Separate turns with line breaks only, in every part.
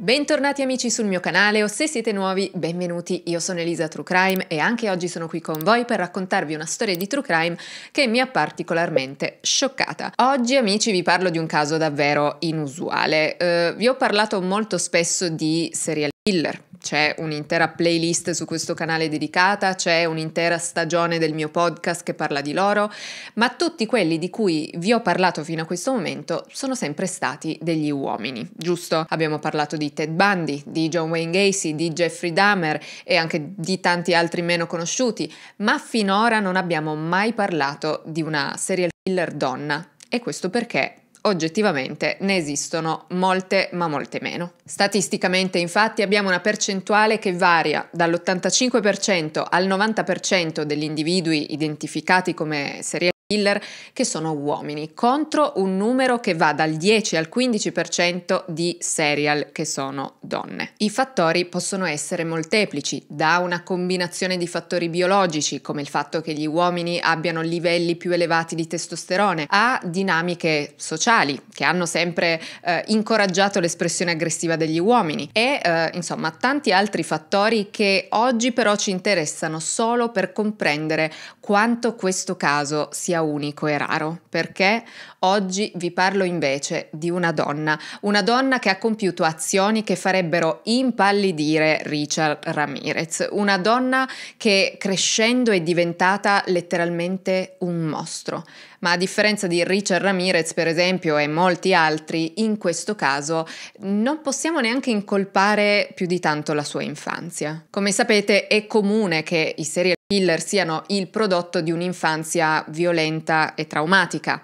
Bentornati amici sul mio canale o se siete nuovi, benvenuti. Io sono Elisa True Crime e anche oggi sono qui con voi per raccontarvi una storia di True Crime che mi ha particolarmente scioccata. Oggi amici vi parlo di un caso davvero inusuale. Eh, vi ho parlato molto spesso di serial killer c'è un'intera playlist su questo canale dedicata, c'è un'intera stagione del mio podcast che parla di loro, ma tutti quelli di cui vi ho parlato fino a questo momento sono sempre stati degli uomini, giusto? Abbiamo parlato di Ted Bundy, di John Wayne Gacy, di Jeffrey Dahmer e anche di tanti altri meno conosciuti, ma finora non abbiamo mai parlato di una serial killer donna. E questo perché oggettivamente ne esistono molte ma molte meno. Statisticamente infatti abbiamo una percentuale che varia dall'85% al 90% degli individui identificati come serial killer che sono uomini, contro un numero che va dal 10 al 15% di serial che sono donne. I fattori possono essere molteplici, da una combinazione di fattori biologici, come il fatto che gli uomini abbiano livelli più elevati di testosterone, a dinamiche sociali, che hanno sempre eh, incoraggiato l'espressione aggressiva degli uomini, e eh, insomma tanti altri fattori che oggi però ci interessano solo per comprendere quanto questo caso sia sia unico e raro, perché oggi vi parlo invece di una donna, una donna che ha compiuto azioni che farebbero impallidire Richard Ramirez, una donna che crescendo è diventata letteralmente un mostro. Ma a differenza di Richard Ramirez, per esempio, e molti altri, in questo caso non possiamo neanche incolpare più di tanto la sua infanzia. Come sapete, è comune che i serial killer siano il prodotto di un'infanzia violenta e traumatica.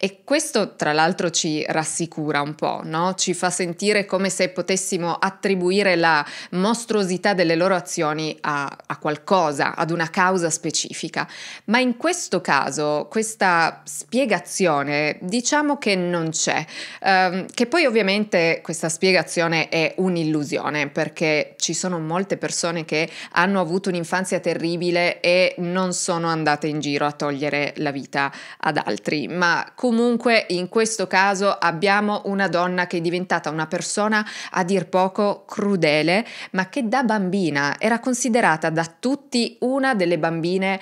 E questo tra l'altro ci rassicura un po', no? ci fa sentire come se potessimo attribuire la mostruosità delle loro azioni a, a qualcosa, ad una causa specifica. Ma in questo caso questa spiegazione diciamo che non c'è, ehm, che poi ovviamente questa spiegazione è un'illusione perché ci sono molte persone che hanno avuto un'infanzia terribile e non sono andate in giro a togliere la vita ad altri, ma comunque in questo caso abbiamo una donna che è diventata una persona a dir poco crudele, ma che da bambina era considerata da tutti una delle bambine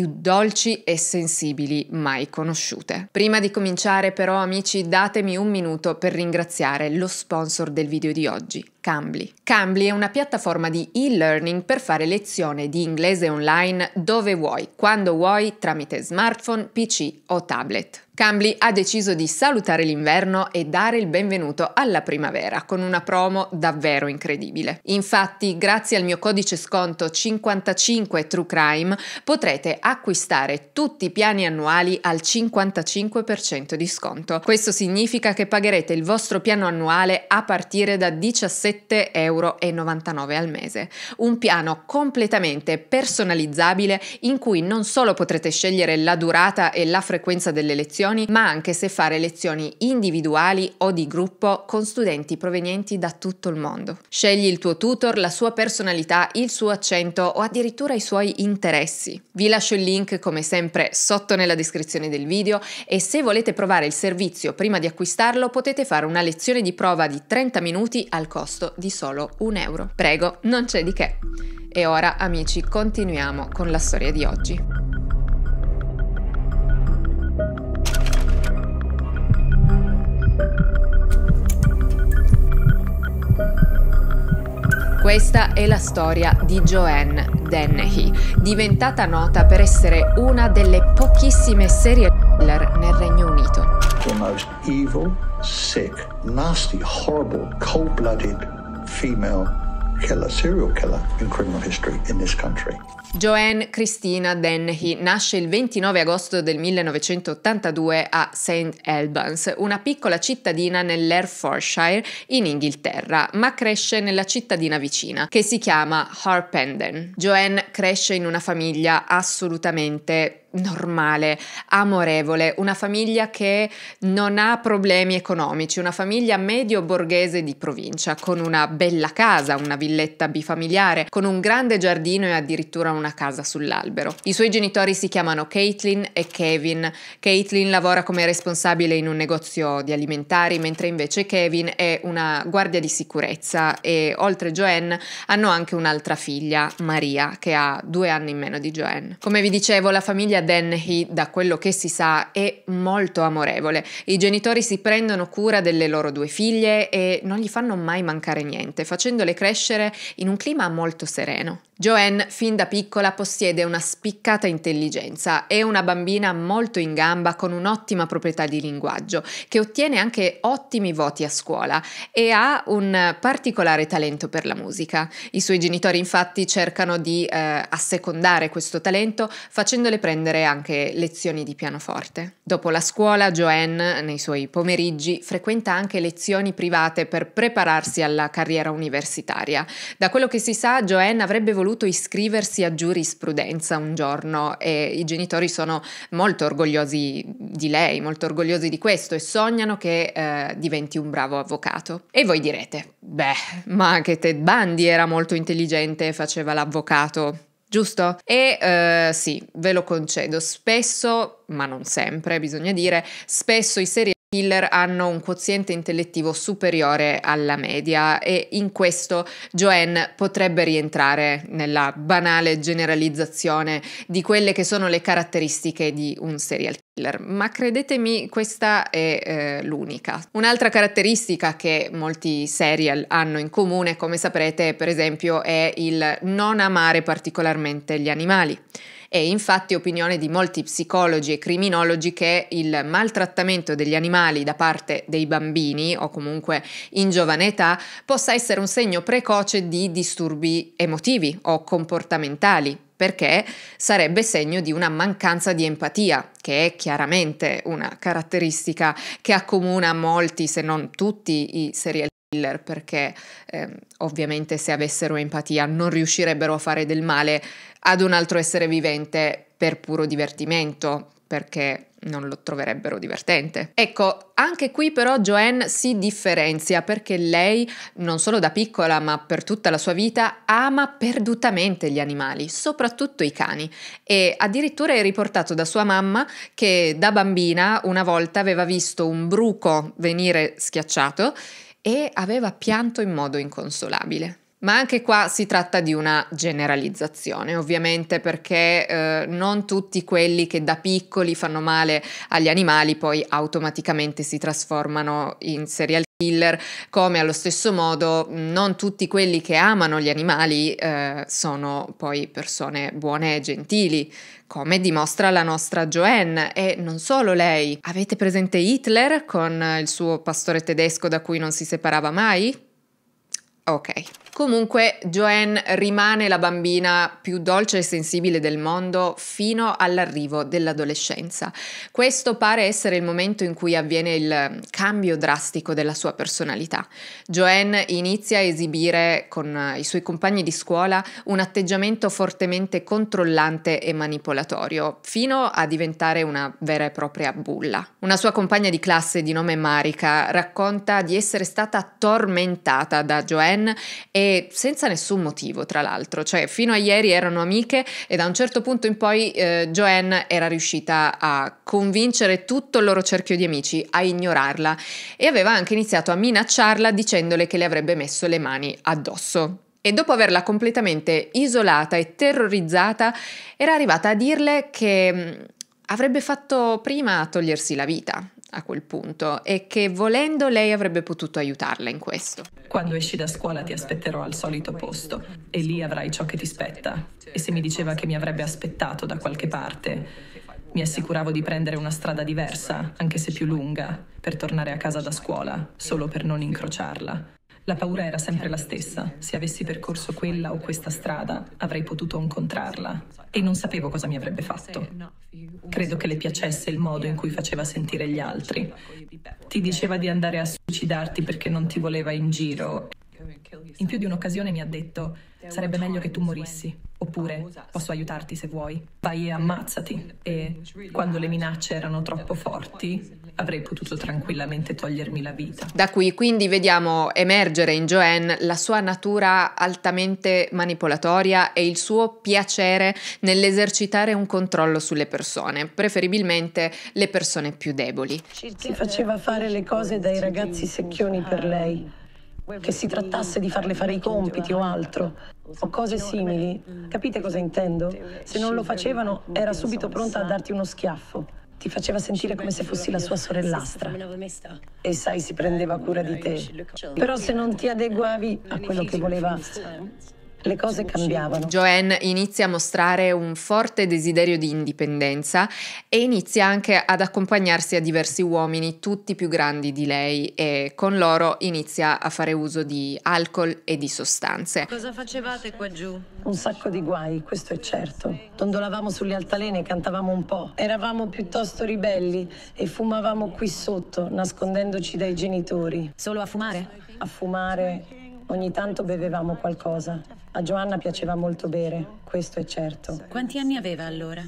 più dolci e sensibili mai conosciute. Prima di cominciare però amici datemi un minuto per ringraziare lo sponsor del video di oggi, Cambly. Cambly è una piattaforma di e-learning per fare lezione di inglese online dove vuoi, quando vuoi, tramite smartphone, PC o tablet. Cambly ha deciso di salutare l'inverno e dare il benvenuto alla primavera con una promo davvero incredibile. Infatti, grazie al mio codice sconto 55 TrueCrime potrete acquistare tutti i piani annuali al 55% di sconto. Questo significa che pagherete il vostro piano annuale a partire da 17,99 euro al mese. Un piano completamente personalizzabile in cui non solo potrete scegliere la durata e la frequenza delle lezioni, ma anche se fare lezioni individuali o di gruppo con studenti provenienti da tutto il mondo. Scegli il tuo tutor, la sua personalità, il suo accento o addirittura i suoi interessi. Vi lascio lascio il link come sempre sotto nella descrizione del video e se volete provare il servizio prima di acquistarlo potete fare una lezione di prova di 30 minuti al costo di solo un euro. Prego, non c'è di che. E ora amici continuiamo con la storia di oggi. Questa è la storia di Joanne Dennehy, diventata nota per essere una delle pochissime serie killer nel Regno
Unito. The most evil, sick, nasty, horrible, cold-blooded female killer, serial killer in criminal history in this country.
Joanne Christina Dennehy nasce il 29 agosto del 1982 a St. Albans, una piccola cittadina nell'Hertfordshire in Inghilterra, ma cresce nella cittadina vicina, che si chiama Harpenden. Joanne cresce in una famiglia assolutamente normale, amorevole, una famiglia che non ha problemi economici, una famiglia medio borghese di provincia, con una bella casa, una villetta bifamiliare, con un grande giardino e addirittura una casa sull'albero. I suoi genitori si chiamano Caitlin e Kevin. Caitlin lavora come responsabile in un negozio di alimentari, mentre invece Kevin è una guardia di sicurezza e oltre Joanne hanno anche un'altra figlia, Maria, che ha due anni in meno di Joanne. Come vi dicevo, la famiglia Dennehy, da quello che si sa, è molto amorevole. I genitori si prendono cura delle loro due figlie e non gli fanno mai mancare niente, facendole crescere in un clima molto sereno. Joanne, fin da piccola, possiede una spiccata intelligenza. È una bambina molto in gamba con un'ottima proprietà di linguaggio, che ottiene anche ottimi voti a scuola e ha un particolare talento per la musica. I suoi genitori, infatti, cercano di eh, assecondare questo talento facendole prendere scrivere anche lezioni di pianoforte. Dopo la scuola, Joanne, nei suoi pomeriggi, frequenta anche lezioni private per prepararsi alla carriera universitaria. Da quello che si sa, Joanne avrebbe voluto iscriversi a giurisprudenza un giorno e i genitori sono molto orgogliosi di lei, molto orgogliosi di questo e sognano che eh, diventi un bravo avvocato. E voi direte, beh, ma anche Ted Bundy era molto intelligente e faceva l'avvocato giusto? E eh, sì, ve lo concedo, spesso, ma non sempre bisogna dire, spesso i serial killer hanno un quoziente intellettivo superiore alla media e in questo Joanne potrebbe rientrare nella banale generalizzazione di quelle che sono le caratteristiche di un serial killer, ma credetemi questa è eh, l'unica. Un'altra caratteristica che molti serial hanno in comune, come saprete per esempio, è il non amare particolarmente gli animali. È infatti opinione di molti psicologi e criminologi che il maltrattamento degli animali da parte dei bambini o comunque in giovane età possa essere un segno precoce di disturbi emotivi o comportamentali, perché sarebbe segno di una mancanza di empatia, che è chiaramente una caratteristica che accomuna molti, se non tutti, i serial perché eh, ovviamente se avessero empatia non riuscirebbero a fare del male ad un altro essere vivente per puro divertimento, perché non lo troverebbero divertente. Ecco, anche qui però Joanne si differenzia perché lei, non solo da piccola ma per tutta la sua vita, ama perdutamente gli animali, soprattutto i cani. E addirittura è riportato da sua mamma che da bambina una volta aveva visto un bruco venire schiacciato e aveva pianto in modo inconsolabile. Ma anche qua si tratta di una generalizzazione, ovviamente, perché eh, non tutti quelli che da piccoli fanno male agli animali poi automaticamente si trasformano in serial killer, come allo stesso modo mm, non tutti quelli che amano gli animali eh, sono poi persone buone e gentili, come dimostra la nostra Joanne e non solo lei. Avete presente Hitler con il suo pastore tedesco da cui non si separava mai? Ok. Comunque Joanne rimane la bambina più dolce e sensibile del mondo fino all'arrivo dell'adolescenza. Questo pare essere il momento in cui avviene il cambio drastico della sua personalità. Joanne inizia a esibire con i suoi compagni di scuola un atteggiamento fortemente controllante e manipolatorio, fino a diventare una vera e propria bulla. Una sua compagna di classe di nome Marika racconta di essere stata tormentata da Joanne e senza nessun motivo, tra l'altro, cioè fino a ieri erano amiche e da un certo punto in poi eh, Joanne era riuscita a convincere tutto il loro cerchio di amici a ignorarla e aveva anche iniziato a minacciarla dicendole che le avrebbe messo le mani addosso. E dopo averla completamente isolata e terrorizzata, era arrivata a dirle che mm, avrebbe fatto prima a togliersi la vita a quel punto e che volendo lei avrebbe potuto aiutarla in questo.
Quando esci da scuola ti aspetterò al solito posto e lì avrai ciò che ti spetta. E se mi diceva che mi avrebbe aspettato da qualche parte, mi assicuravo di prendere una strada diversa, anche se più lunga, per tornare a casa da scuola, solo per non incrociarla. La paura era sempre la stessa. Se avessi percorso quella o questa strada, avrei potuto incontrarla e non sapevo cosa mi avrebbe fatto. Credo che le piacesse il modo in cui faceva sentire gli altri. Ti diceva di andare a suicidarti perché non ti voleva in giro. In più di un'occasione mi ha detto sarebbe meglio che tu morissi. Oppure posso aiutarti se vuoi. Vai e ammazzati. E quando le minacce erano troppo forti, avrei potuto tranquillamente togliermi la vita.
Da qui quindi vediamo emergere in Joanne la sua natura altamente manipolatoria e il suo piacere nell'esercitare un controllo sulle persone, preferibilmente le persone più deboli.
Si faceva fare le cose dai ragazzi secchioni per lei, che si trattasse di farle fare i compiti o altro o cose simili. Mm. Capite cosa intendo? Se non lo facevano, era subito pronta a darti uno schiaffo. Ti faceva sentire come se fossi la sua sorellastra. E sai, si prendeva cura di te. Però se non ti adeguavi a quello che voleva le cose cambiavano.
Joanne inizia a mostrare un forte desiderio di indipendenza e inizia anche ad accompagnarsi a diversi uomini, tutti più grandi di lei, e con loro inizia a fare uso di alcol e di sostanze. Cosa
facevate qua giù? Un sacco di guai, questo è certo. Dondolavamo sulle altalene, e cantavamo un po', eravamo piuttosto ribelli e fumavamo qui sotto, nascondendoci dai genitori. Solo a fumare? A fumare. Ogni tanto bevevamo qualcosa. A Giovanna piaceva molto bere, questo è certo. Quanti anni aveva allora?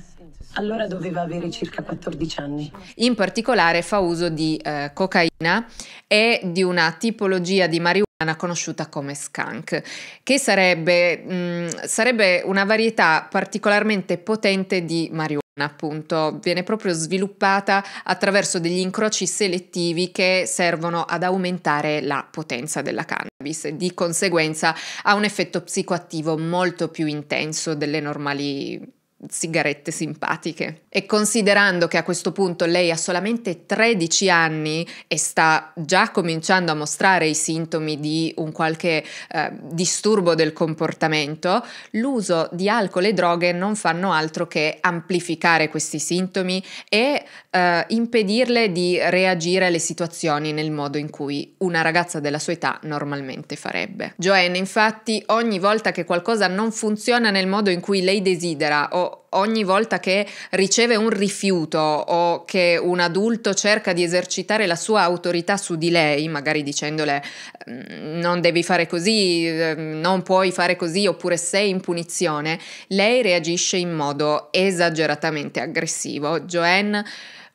Allora doveva avere circa 14 anni.
In particolare fa uso di eh, cocaina e di una tipologia di marijuana conosciuta come skunk, che sarebbe, mh, mm, sarebbe una varietà particolarmente potente di marijuana appunto viene proprio sviluppata attraverso degli incroci selettivi che servono ad aumentare la potenza della cannabis e di conseguenza ha un effetto psicoattivo molto più intenso delle normali sigarette simpatiche. E considerando che a questo punto lei ha solamente 13 anni e sta già cominciando a mostrare i sintomi di un qualche eh, disturbo del comportamento, l'uso di alcol e droghe non fanno altro che amplificare questi sintomi e eh, impedirle di reagire alle situazioni nel modo in cui una ragazza della sua età normalmente farebbe. Joanne infatti ogni volta che qualcosa non funziona nel modo in cui lei desidera o ogni volta che riceve un rifiuto o che un adulto cerca di esercitare la sua autorità su di lei, magari dicendole mm, non devi fare così, ehm, non puoi fare così oppure sei in punizione, lei reagisce in modo esageratamente aggressivo. Joanne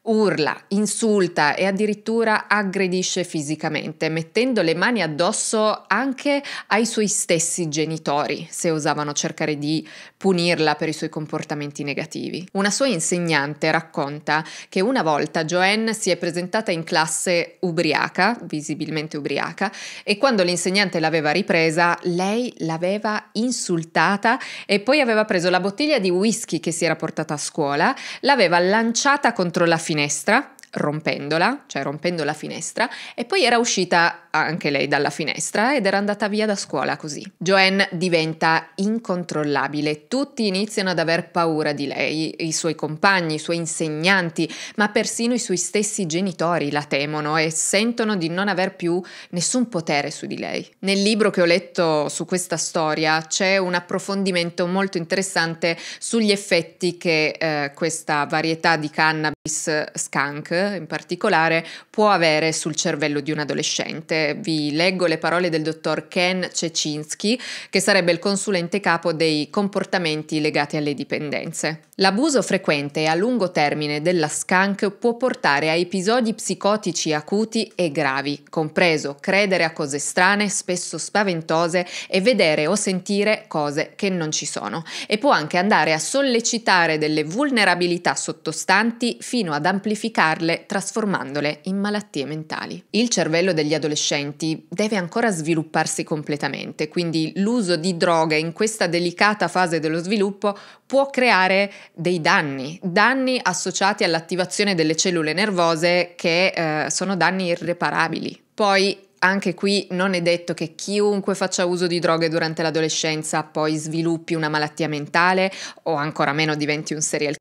urla, insulta e addirittura aggredisce fisicamente, mettendo le mani addosso anche ai suoi stessi genitori, se osavano cercare di punirla per i suoi comportamenti negativi. Una sua insegnante racconta che una volta Joanne si è presentata in classe ubriaca, visibilmente ubriaca, e quando l'insegnante l'aveva ripresa, lei l'aveva insultata e poi aveva preso la bottiglia di whisky che si era portata a scuola, l'aveva lanciata contro la finestra finestra rompendola, cioè rompendo la finestra, e poi era uscita anche lei dalla finestra ed era andata via da scuola così. Joanne diventa incontrollabile, tutti iniziano ad aver paura di lei, i suoi compagni, i suoi insegnanti, ma persino i suoi stessi genitori la temono e sentono di non aver più nessun potere su di lei. Nel libro che ho letto su questa storia c'è un approfondimento molto interessante sugli effetti che eh, questa varietà di cannabis skunk in particolare può avere sul cervello di un adolescente. Vi leggo le parole del dottor Ken Cecinski, che sarebbe il consulente capo dei comportamenti legati alle dipendenze. L'abuso frequente e a lungo termine della skunk può portare a episodi psicotici acuti e gravi, compreso credere a cose strane, spesso spaventose, e vedere o sentire cose che non ci sono. E può anche andare a sollecitare delle vulnerabilità sottostanti fino ad amplificarle curarle trasformandole in malattie mentali. Il cervello degli adolescenti deve ancora svilupparsi completamente, quindi l'uso di droghe in questa delicata fase dello sviluppo può creare dei danni, danni associati all'attivazione delle cellule nervose che eh, sono danni irreparabili. Poi anche qui non è detto che chiunque faccia uso di droghe durante l'adolescenza poi sviluppi una malattia mentale o ancora meno diventi un serial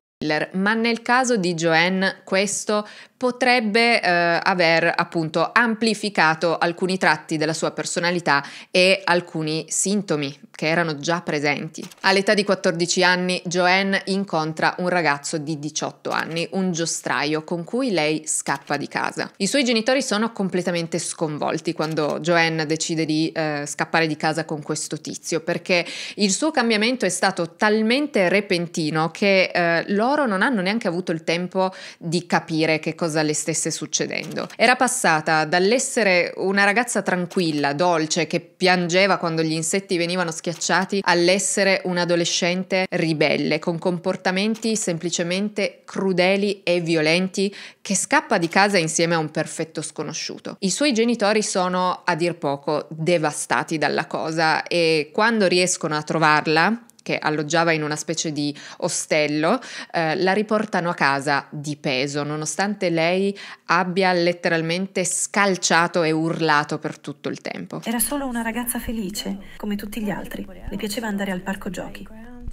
ma nel caso di Joanne questo potrebbe eh, aver appunto amplificato alcuni tratti della sua personalità e alcuni sintomi che erano già presenti. All'età di 14 anni Joanne incontra un ragazzo di 18 anni, un giostraio con cui lei scappa di casa. I suoi genitori sono completamente sconvolti quando Joanne decide di eh, scappare di casa con questo tizio perché il suo cambiamento è stato talmente repentino che eh, loro loro non hanno neanche avuto il tempo di capire che cosa le stesse succedendo. Era passata dall'essere una ragazza tranquilla, dolce, che piangeva quando gli insetti venivano schiacciati, all'essere un'adolescente ribelle, con comportamenti semplicemente crudeli e violenti, che scappa di casa insieme a un perfetto sconosciuto. I suoi genitori sono, a dir poco, devastati dalla cosa e quando riescono a trovarla, che alloggiava in una specie di ostello, eh, la riportano a casa di peso, nonostante lei abbia letteralmente scalciato e urlato per tutto il tempo. Era
solo una ragazza felice, come tutti gli altri. Le piaceva andare al parco giochi.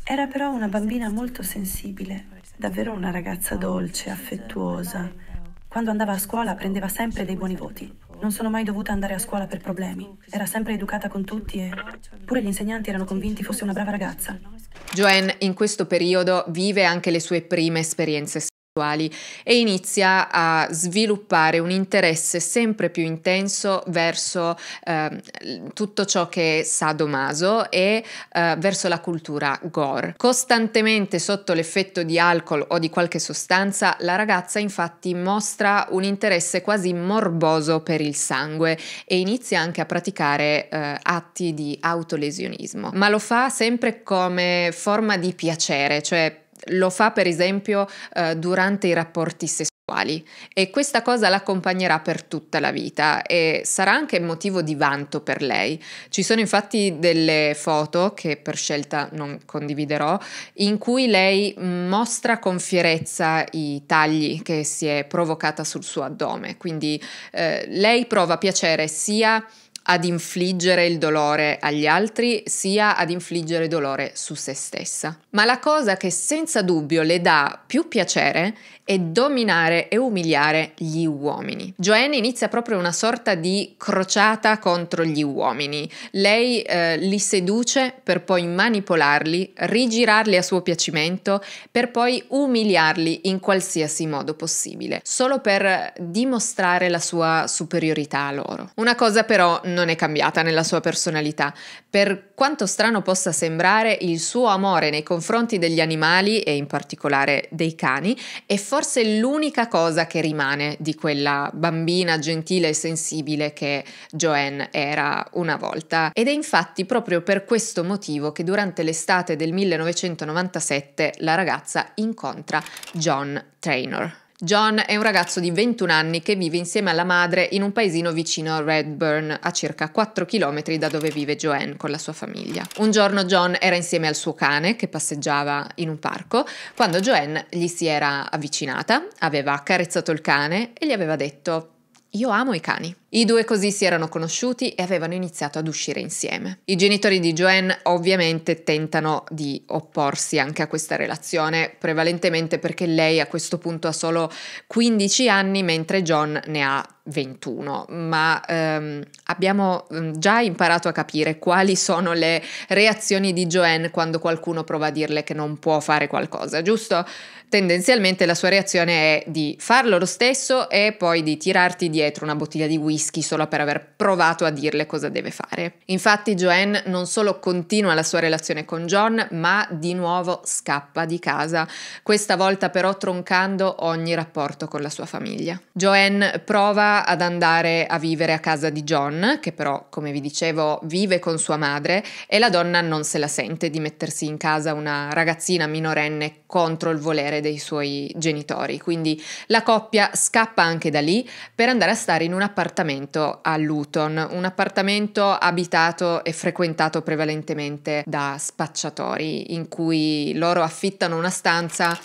Era però una bambina molto sensibile, davvero una ragazza dolce, affettuosa. Quando andava a scuola prendeva sempre dei buoni voti. Non sono mai dovuta andare a scuola per problemi. Era sempre educata con tutti e pure gli insegnanti erano convinti fosse una brava ragazza.
Joanne in questo periodo vive anche le sue prime esperienze e inizia a sviluppare un interesse sempre più intenso verso eh, tutto ciò che è sadomaso e eh, verso la cultura gore. Costantemente sotto l'effetto di alcol o di qualche sostanza, la ragazza infatti mostra un interesse quasi morboso per il sangue e inizia anche a praticare eh, atti di autolesionismo, ma lo fa sempre come forma di piacere, cioè lo fa per esempio eh, durante i rapporti sessuali e questa cosa l'accompagnerà per tutta la vita e sarà anche motivo di vanto per lei. Ci sono infatti delle foto che per scelta non condividerò in cui lei mostra con fierezza i tagli che si è provocata sul suo addome, quindi eh, lei prova piacere sia ad infliggere il dolore agli altri sia ad infliggere dolore su se stessa. Ma la cosa che senza dubbio le dà più piacere è dominare e umiliare gli uomini. Joanne inizia proprio una sorta di crociata contro gli uomini. Lei eh, li seduce per poi manipolarli, rigirarli a suo piacimento, per poi umiliarli in qualsiasi modo possibile, solo per dimostrare la sua superiorità a loro. Una cosa però non non è cambiata nella sua personalità. Per quanto strano possa sembrare, il suo amore nei confronti degli animali e in particolare dei cani è forse l'unica cosa che rimane di quella bambina gentile e sensibile che Joanne era una volta. Ed è infatti proprio per questo motivo che durante l'estate del 1997 la ragazza incontra John Traynor. John è un ragazzo di 21 anni che vive insieme alla madre in un paesino vicino a Redburn, a circa 4 km da dove vive Joanne con la sua famiglia. Un giorno John era insieme al suo cane che passeggiava in un parco quando Joanne gli si era avvicinata, aveva accarezzato il cane e gli aveva detto: Io amo i cani. I due così si erano conosciuti e avevano iniziato ad uscire insieme. I genitori di Joanne ovviamente tentano di opporsi anche a questa relazione, prevalentemente perché lei a questo punto ha solo 15 anni mentre John ne ha 21, ma ehm, abbiamo mm, già imparato a capire quali sono le reazioni di Joanne quando qualcuno prova a dirle che non può fare qualcosa, giusto? Tendenzialmente la sua reazione è di farlo lo stesso e poi di tirarti dietro una bottiglia di whisky rischi solo per aver provato a dirle cosa deve fare. Infatti Joanne non solo continua la sua relazione con John, ma di nuovo scappa di casa, questa volta però troncando ogni rapporto con la sua famiglia. Joanne prova ad andare a vivere a casa di John, che però, come vi dicevo, vive con sua madre e la donna non se la sente di mettersi in casa una ragazzina minorenne contro il volere dei suoi genitori, quindi la coppia scappa anche da lì per andare a stare in un appartamento appartamento a Luton, un appartamento abitato e frequentato prevalentemente da spacciatori, in cui loro affittano una stanza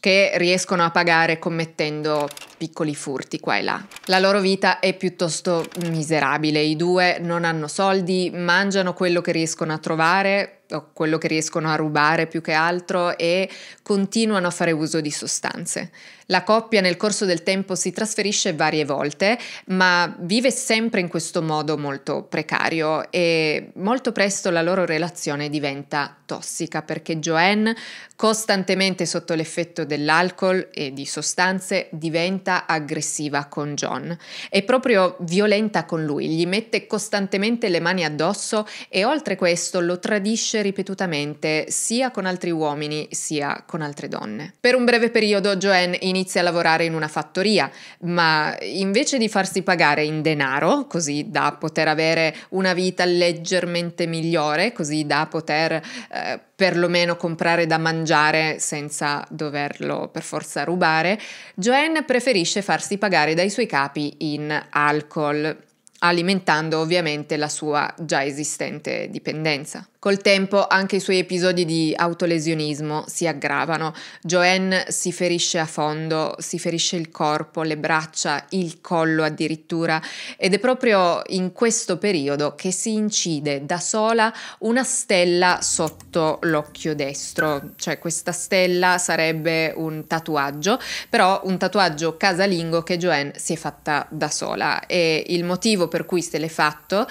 che riescono a pagare commettendo piccoli furti qua e là. La loro vita è piuttosto miserabile, i due non hanno soldi, mangiano quello che riescono a trovare, o quello che riescono a rubare più che altro, e continuano a fare uso di sostanze. La coppia nel corso del tempo si trasferisce varie volte, ma vive sempre in questo modo molto precario e molto presto la loro relazione diventa tossica perché Joanne, costantemente sotto l'effetto dell'alcol e di sostanze, diventa aggressiva con John. È proprio violenta con lui, gli mette costantemente le mani addosso e oltre questo lo tradisce ripetutamente sia con altri uomini sia con altre donne. Per un breve periodo Joanne inizia a lavorare in una fattoria, ma invece di farsi pagare in denaro, così da poter avere una vita leggermente migliore, così da poter eh, perlomeno comprare da mangiare senza doverlo per forza rubare, Joanne preferisce farsi pagare dai suoi capi in alcol, alimentando ovviamente la sua già esistente dipendenza. Col tempo anche i suoi episodi di autolesionismo si aggravano. Joanne si ferisce a fondo, si ferisce il corpo, le braccia, il collo addirittura ed è proprio in questo periodo che si incide da sola una stella sotto l'occhio destro, cioè questa stella sarebbe un tatuaggio, però un tatuaggio casalingo che Joanne si è fatta da sola e il motivo per cui se l'è fatto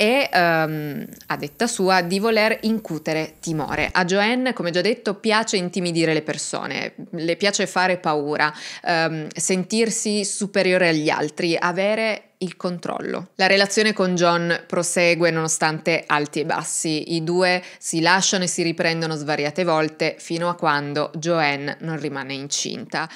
e ehm, a detta sua di voler incutere timore. A Joanne, come già detto, piace intimidire le persone, le piace fare paura, ehm, sentirsi superiore agli altri, avere il controllo. La relazione con John prosegue nonostante alti e bassi, i due si lasciano e si riprendono svariate volte fino a quando Joanne non rimane incinta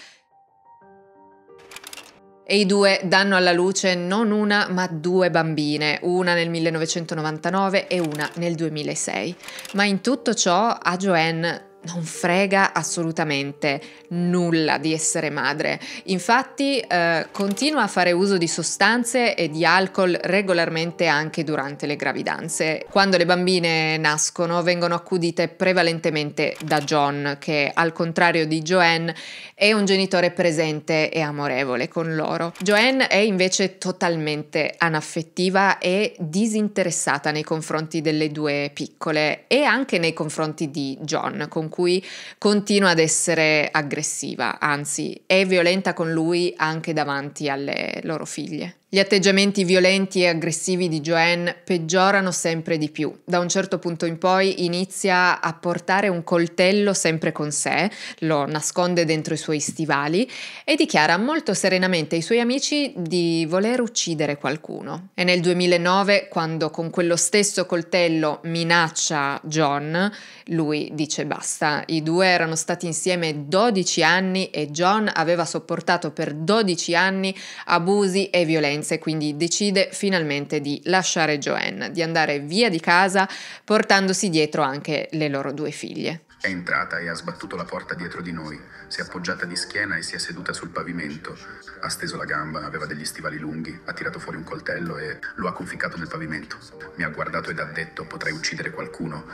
e i due danno alla luce non una ma due bambine, una nel 1999 e una nel 2006. Ma in tutto ciò a Joanne non frega assolutamente nulla di essere madre. Infatti eh, continua a fare uso di sostanze e di alcol regolarmente anche durante le gravidanze. Quando le bambine nascono vengono accudite prevalentemente da John che al contrario di Joanne è un genitore presente e amorevole con loro. Joanne è invece totalmente anaffettiva e disinteressata nei confronti delle due piccole e anche nei confronti di John con cui continua ad essere aggressiva, anzi è violenta con lui anche davanti alle loro figlie. Gli atteggiamenti violenti e aggressivi di Joanne peggiorano sempre di più. Da un certo punto in poi inizia a portare un coltello sempre con sé, lo nasconde dentro i suoi stivali e dichiara molto serenamente ai suoi amici di voler uccidere qualcuno. E nel 2009, quando con quello stesso coltello minaccia John, lui dice basta. I due erano stati insieme 12 anni e John aveva sopportato per 12 anni abusi e violenze sofferenze, quindi decide finalmente di lasciare Joanne, di andare via di casa portandosi dietro anche le loro due figlie.
È entrata e ha sbattuto la porta dietro di noi. Si è appoggiata di schiena e si è seduta sul pavimento. Ha steso la gamba, aveva degli stivali lunghi, ha tirato fuori un coltello e lo ha conficcato nel pavimento. Mi ha guardato ed ha detto potrei uccidere qualcuno.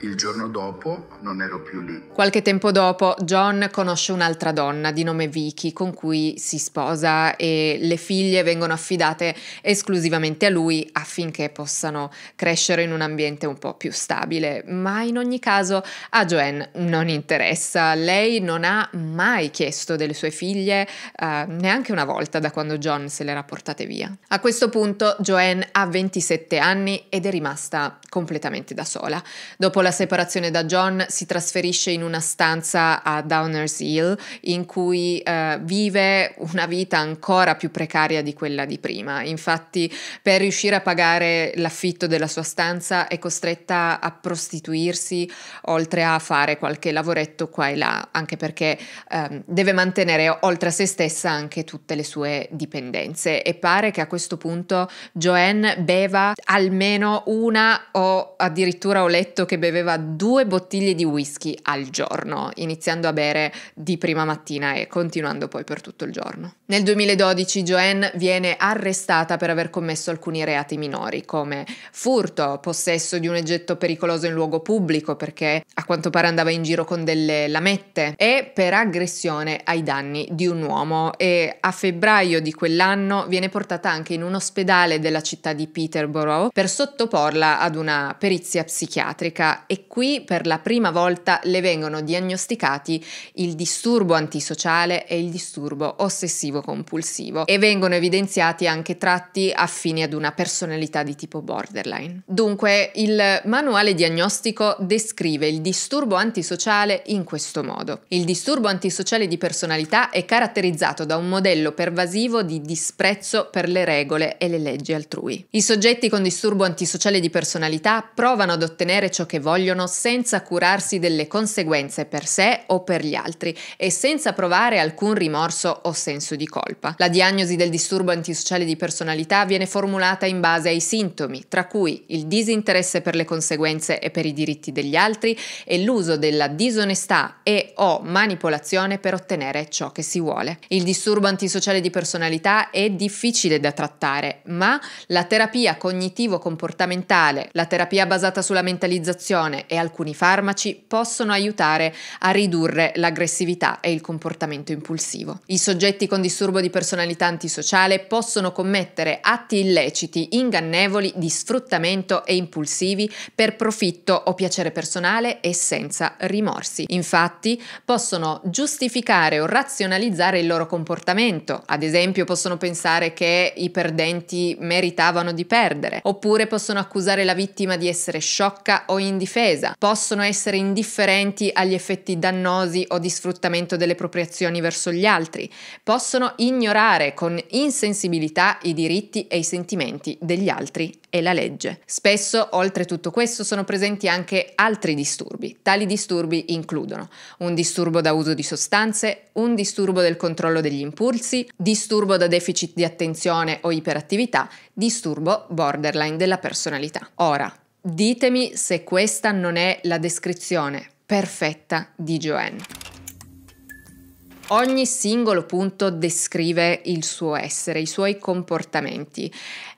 Il giorno dopo non ero più lì.
Qualche tempo dopo John conosce un'altra donna di nome Vicky con cui si sposa e le figlie vengono affidate esclusivamente a lui affinché possano crescere in un ambiente un po' più stabile. Ma in ogni caso a Joanne non interessa. Lei non ha mai chiesto delle sue figlie eh, neanche una volta da quando John se le era portate via. A questo punto Joanne ha 27 anni ed è rimasta completamente da sola. Dopo la la separazione da John, si trasferisce in una stanza a Downers Hill in cui eh, vive una vita ancora più precaria di quella di prima. Infatti, per riuscire a pagare l'affitto della sua stanza è costretta a prostituirsi, oltre a fare qualche lavoretto qua e là, anche perché eh, deve mantenere oltre a se stessa anche tutte le sue dipendenze. E pare che a questo punto Joanne beva almeno una o addirittura ho letto che beve beveva due bottiglie di whisky al giorno, iniziando a bere di prima mattina e continuando poi per tutto il giorno. Nel 2012 Joanne viene arrestata per aver commesso alcuni reati minori, come furto, possesso di un oggetto pericoloso in luogo pubblico perché a quanto pare andava in giro con delle lamette e per aggressione ai danni di un uomo e a febbraio di quell'anno viene portata anche in un ospedale della città di Peterborough per sottoporla ad una perizia psichiatrica e qui per la prima volta le vengono diagnosticati il disturbo antisociale e il disturbo ossessivo-compulsivo e vengono evidenziati anche tratti affini ad una personalità di tipo borderline. Dunque, il manuale diagnostico descrive il disturbo antisociale in questo modo. Il disturbo antisociale di personalità è caratterizzato da un modello pervasivo di disprezzo per le regole e le leggi altrui. I soggetti con disturbo antisociale di personalità provano ad ottenere ciò che vogliono vogliono senza curarsi delle conseguenze per sé o per gli altri e senza provare alcun rimorso o senso di colpa. La diagnosi del disturbo antisociale di personalità viene formulata in base ai sintomi, tra cui il disinteresse per le conseguenze e per i diritti degli altri e l'uso della disonestà e o manipolazione per ottenere ciò che si vuole. Il disturbo antisociale di personalità è difficile da trattare, ma la terapia cognitivo-comportamentale, la terapia basata sulla mentalizzazione, nutrizione e alcuni farmaci possono aiutare a ridurre l'aggressività e il comportamento impulsivo. I soggetti con disturbo di personalità antisociale possono commettere atti illeciti, ingannevoli, di sfruttamento e impulsivi per profitto o piacere personale e senza rimorsi. Infatti possono giustificare o razionalizzare il loro comportamento, ad esempio possono pensare che i perdenti meritavano di perdere, oppure possono accusare la vittima di essere sciocca o indifferente difesa, possono essere indifferenti agli effetti dannosi o di sfruttamento delle proprie azioni verso gli altri, possono ignorare con insensibilità i diritti e i sentimenti degli altri e la legge. Spesso, oltre tutto questo, sono presenti anche altri disturbi. Tali disturbi includono un disturbo da uso di sostanze, un disturbo del controllo degli impulsi, disturbo da deficit di attenzione o iperattività, disturbo borderline della personalità. Ora, Ditemi se questa non è la descrizione perfetta di Joanne. Ogni singolo punto descrive il suo essere, i suoi comportamenti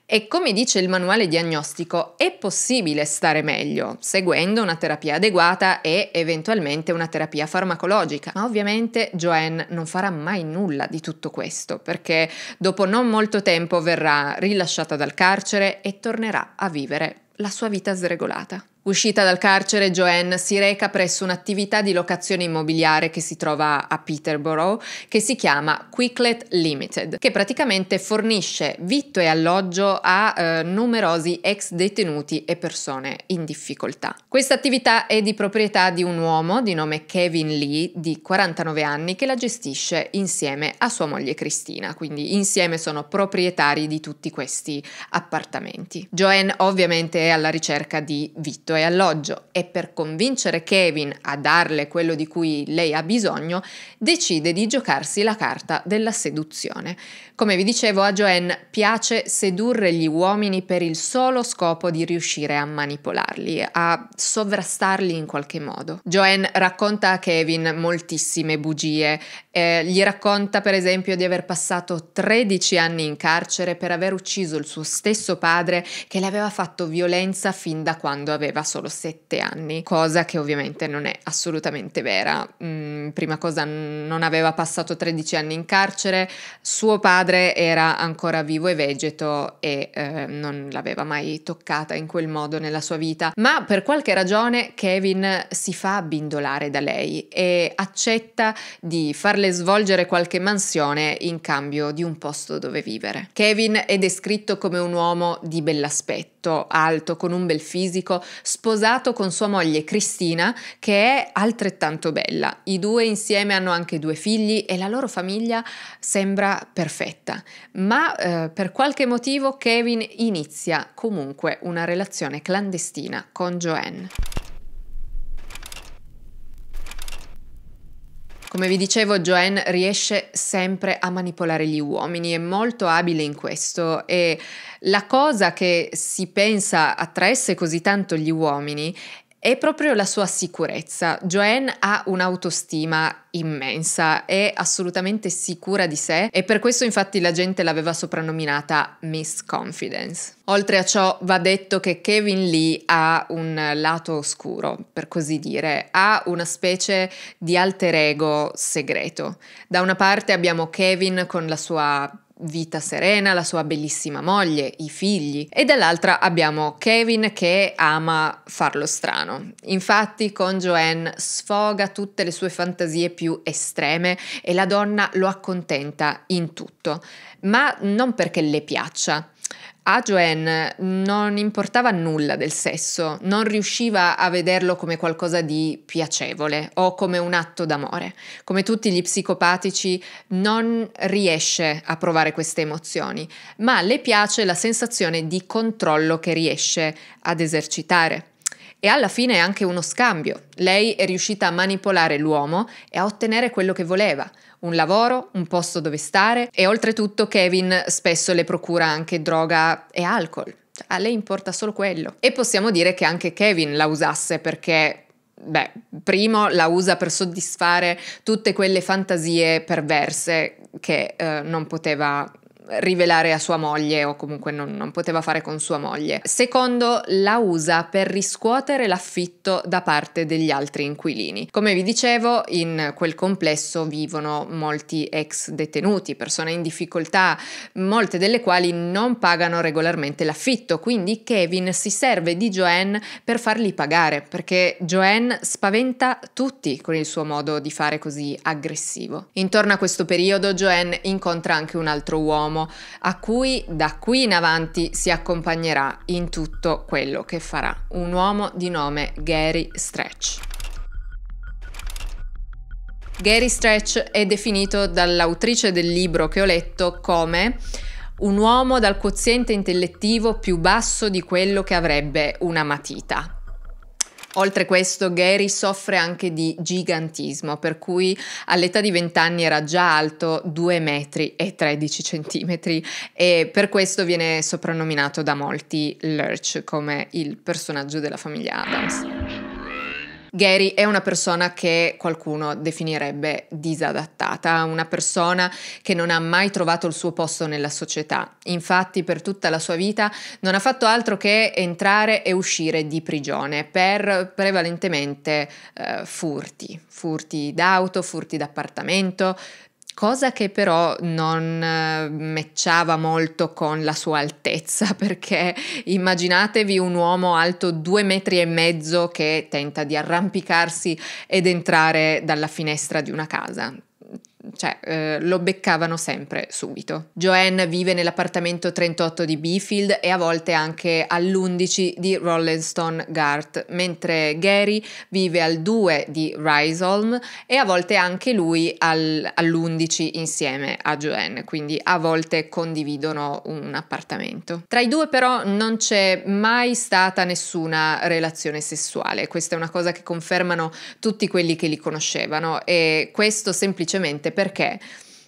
e come dice il manuale diagnostico è possibile stare meglio seguendo una terapia adeguata e eventualmente una terapia farmacologica. Ma ovviamente Joanne non farà mai nulla di tutto questo perché dopo non molto tempo verrà rilasciata dal carcere e tornerà a vivere la sua vita sregolata. Uscita dal carcere, Joanne si reca presso un'attività di locazione immobiliare che si trova a Peterborough, che si chiama Quicklet Limited, che praticamente fornisce vitto e alloggio a eh, numerosi ex detenuti e persone in difficoltà. Questa attività è di proprietà di un uomo di nome Kevin Lee, di 49 anni, che la gestisce insieme a sua moglie Cristina, quindi insieme sono proprietari di tutti questi appartamenti. Joanne ovviamente è alla ricerca di vitto e alloggio e per convincere Kevin a darle quello di cui lei ha bisogno, decide di giocarsi la carta della seduzione. Come vi dicevo, a Joanne piace sedurre gli uomini per il solo scopo di riuscire a manipolarli, a sovrastarli in qualche modo. Joanne racconta a Kevin moltissime bugie, eh, gli racconta per esempio di aver passato 13 anni in carcere per aver ucciso il suo stesso padre che le aveva fatto violenza fin da quando aveva aveva solo sette anni, cosa che ovviamente non è assolutamente vera. Mm, prima cosa non aveva passato 13 anni in carcere, suo padre era ancora vivo e vegeto e eh, non l'aveva mai toccata in quel modo nella sua vita, ma per qualche ragione Kevin si fa abbindolare da lei e accetta di farle svolgere qualche mansione in cambio di un posto dove vivere. Kevin è descritto come un uomo di bell'aspetto baffetto alto, con un bel fisico, sposato con sua moglie Cristina, che è altrettanto bella. I due insieme hanno anche due figli e la loro famiglia sembra perfetta. Ma eh, per qualche motivo Kevin inizia comunque una relazione clandestina con Joanne. Come vi dicevo, Joanne riesce sempre a manipolare gli uomini, è molto abile in questo e la cosa che si pensa attraesse così tanto gli uomini è proprio la sua sicurezza. Joanne ha un'autostima immensa, è assolutamente sicura di sé e per questo infatti la gente l'aveva soprannominata Miss Confidence. Oltre a ciò va detto che Kevin Lee ha un lato oscuro, per così dire, ha una specie di alter ego segreto. Da una parte abbiamo Kevin con la sua vita serena, la sua bellissima moglie, i figli e dall'altra abbiamo Kevin che ama farlo strano. Infatti con Joanne sfoga tutte le sue fantasie più estreme e la donna lo accontenta in tutto, ma non perché le piaccia. A Joanne non importava nulla del sesso, non riusciva a vederlo come qualcosa di piacevole o come un atto d'amore. Come tutti gli psicopatici non riesce a provare queste emozioni, ma le piace la sensazione di controllo che riesce ad esercitare. E alla fine è anche uno scambio. Lei è riuscita a manipolare l'uomo e a ottenere quello che voleva un lavoro, un posto dove stare e oltretutto Kevin spesso le procura anche droga e alcol. Cioè, a lei importa solo quello. E possiamo dire che anche Kevin la usasse perché beh, primo la usa per soddisfare tutte quelle fantasie perverse che eh, non poteva rivelare a sua moglie o comunque non, non poteva fare con sua moglie. Secondo, la usa per riscuotere l'affitto da parte degli altri inquilini. Come vi dicevo, in quel complesso vivono molti ex detenuti, persone in difficoltà, molte delle quali non pagano regolarmente l'affitto, quindi Kevin si serve di Joanne per farli pagare, perché Joanne spaventa tutti con il suo modo di fare così aggressivo. Intorno a questo periodo Joanne incontra anche un altro uomo uomo, a cui da qui in avanti si accompagnerà in tutto quello che farà. Un uomo di nome Gary Stretch. Gary Stretch è definito dall'autrice del libro che ho letto come un uomo dal quoziente intellettivo più basso di quello che avrebbe una matita. Oltre questo, Gary soffre anche di gigantismo, per cui all'età di 20 anni era già alto 2 metri e 13 centimetri e per questo viene soprannominato da molti Lurch come il personaggio della famiglia Adams. Gary è una persona che qualcuno definirebbe disadattata, una persona che non ha mai trovato il suo posto nella società. Infatti per tutta la sua vita non ha fatto altro che entrare e uscire di prigione per prevalentemente eh, furti, furti d'auto, furti d'appartamento, cosa che però non eh, mecciava molto con la sua altezza, perché immaginatevi un uomo alto due metri e mezzo che tenta di arrampicarsi ed entrare dalla finestra di una casa cioè eh, lo beccavano sempre subito. Joanne vive nell'appartamento 38 di Beefield e a volte anche all'11 di Rollenstone Gart, mentre Gary vive al 2 di Risolm e a volte anche lui al, all'11 insieme a Joanne, quindi a volte condividono un appartamento. Tra i due però non c'è mai stata nessuna relazione sessuale, questa è una cosa che confermano tutti quelli che li conoscevano e questo semplicemente per perché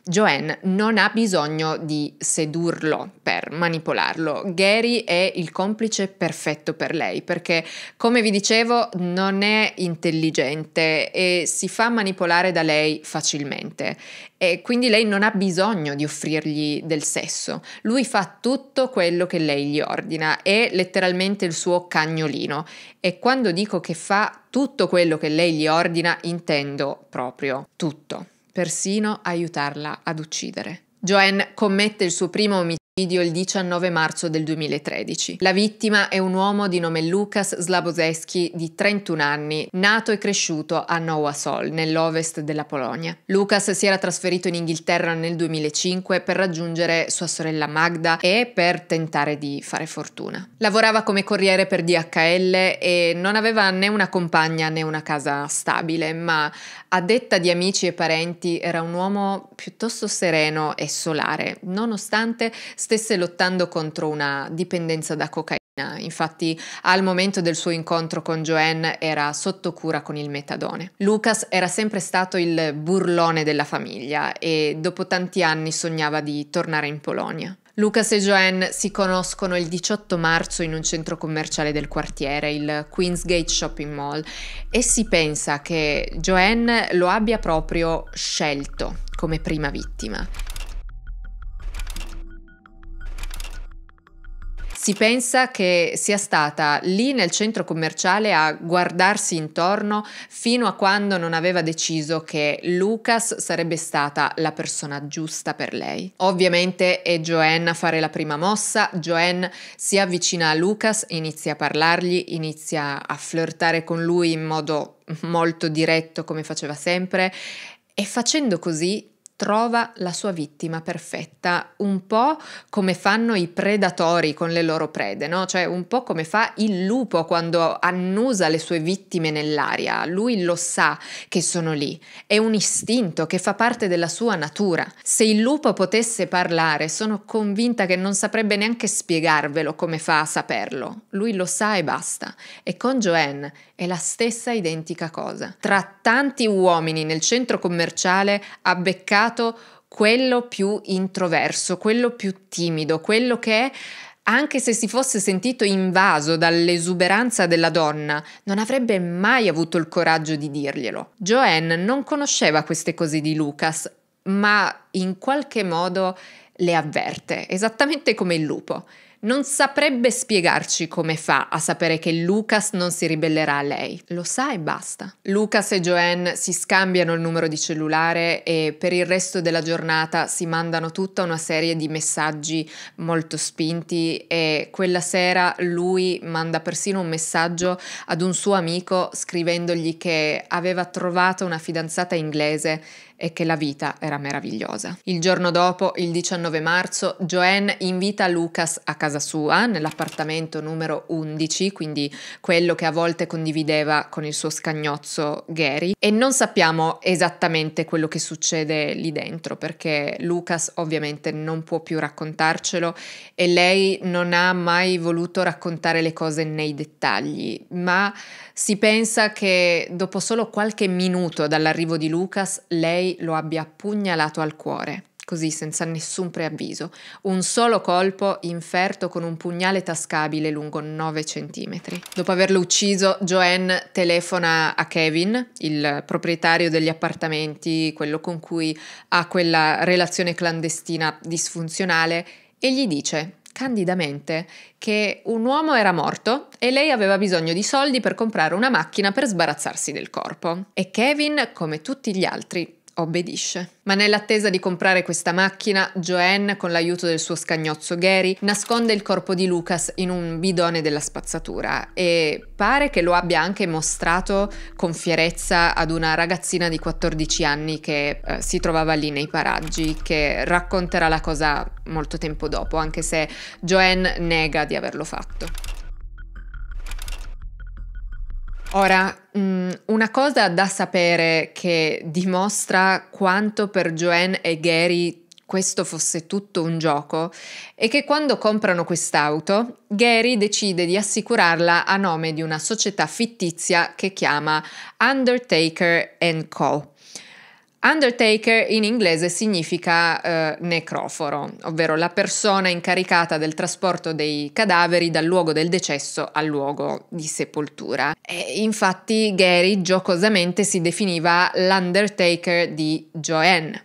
Joanne non ha bisogno di sedurlo per manipolarlo. Gary è il complice perfetto per lei perché, come vi dicevo, non è intelligente e si fa manipolare da lei facilmente. E quindi lei non ha bisogno di offrirgli del sesso. Lui fa tutto quello che lei gli ordina, è letteralmente il suo cagnolino. E quando dico che fa tutto quello che lei gli ordina, intendo proprio tutto persino aiutarla ad uccidere. Joanne commette il suo primo omicidio video il 19 marzo del 2013. La vittima è un uomo di nome Lukas Slaboseski di 31 anni, nato e cresciuto a Nowasol, nell'ovest della Polonia. Lukas si era trasferito in Inghilterra nel 2005 per raggiungere sua sorella Magda e per tentare di fare fortuna. Lavorava come corriere per DHL e non aveva né una compagna né una casa stabile, ma a detta di amici e parenti era un uomo piuttosto sereno e solare, nonostante stesse lottando contro una dipendenza da cocaina. Infatti, al momento del suo incontro con Joanne era sotto cura con il metadone. Lucas era sempre stato il burlone della famiglia e dopo tanti anni sognava di tornare in Polonia. Lucas e Joanne si conoscono il 18 marzo in un centro commerciale del quartiere, il Queensgate Shopping Mall, e si pensa che Joanne lo abbia proprio scelto come prima vittima. Si pensa che sia stata lì nel centro commerciale a guardarsi intorno fino a quando non aveva deciso che Lucas sarebbe stata la persona giusta per lei. Ovviamente è Joanne a fare la prima mossa, Joanne si avvicina a Lucas, inizia a parlargli, inizia a flirtare con lui in modo molto diretto come faceva sempre e facendo così trova la sua vittima perfetta, un po' come fanno i predatori con le loro prede, no? cioè un po' come fa il lupo quando annusa le sue vittime nell'aria, lui lo sa che sono lì, è un istinto che fa parte della sua natura. Se il lupo potesse parlare, sono convinta che non saprebbe neanche spiegarvelo come fa a saperlo, lui lo sa e basta. E con Joanne è la stessa identica cosa. Tra tanti uomini nel centro commerciale ha beccato considerato quello più introverso, quello più timido, quello che anche se si fosse sentito invaso dall'esuberanza della donna, non avrebbe mai avuto il coraggio di dirglielo. Joanne non conosceva queste cose di Lucas, ma in qualche modo le avverte, esattamente come il lupo. Non saprebbe spiegarci come fa a sapere che Lucas non si ribellerà a lei. Lo sa e basta. Lucas e Joanne si scambiano il numero di cellulare e per il resto della giornata si mandano tutta una serie di messaggi molto spinti e quella sera lui manda persino un messaggio ad un suo amico scrivendogli che aveva trovato una fidanzata inglese e che la vita era meravigliosa. Il giorno dopo, il 19 marzo, Joanne invita Lucas a casa sua, nell'appartamento numero 11, quindi quello che a volte condivideva con il suo scagnozzo Gary, e non sappiamo esattamente quello che succede lì dentro, perché Lucas ovviamente non può più raccontarcelo e lei non ha mai voluto raccontare le cose nei dettagli, ma si pensa che dopo solo qualche minuto dall'arrivo di Lucas lei lo abbia pugnalato al cuore, così senza nessun preavviso, un solo colpo inferto con un pugnale tascabile lungo 9 cm. Dopo averlo ucciso, Joanne telefona a Kevin, il proprietario degli appartamenti, quello con cui ha quella relazione clandestina disfunzionale, e gli dice candidamente che un uomo era morto e lei aveva bisogno di soldi per comprare una macchina per sbarazzarsi del corpo. E Kevin, come tutti gli altri, Obbedisce. Ma nell'attesa di comprare questa macchina, Joanne, con l'aiuto del suo scagnozzo Gary, nasconde il corpo di Lucas in un bidone della spazzatura e pare che lo abbia anche mostrato con fierezza ad una ragazzina di 14 anni che eh, si trovava lì nei paraggi, che racconterà la cosa molto tempo dopo, anche se Joanne nega di averlo fatto. Ora, mm, una cosa da sapere che dimostra quanto per Joanne e Gary questo fosse tutto un gioco è che quando comprano quest'auto, Gary decide di assicurarla a nome di una società fittizia che chiama Undertaker Co. Undertaker in inglese significa eh, necroforo, ovvero la persona incaricata del trasporto dei cadaveri dal luogo del decesso al luogo di sepoltura. E infatti Gary giocosamente si definiva l'Undertaker di Joanne,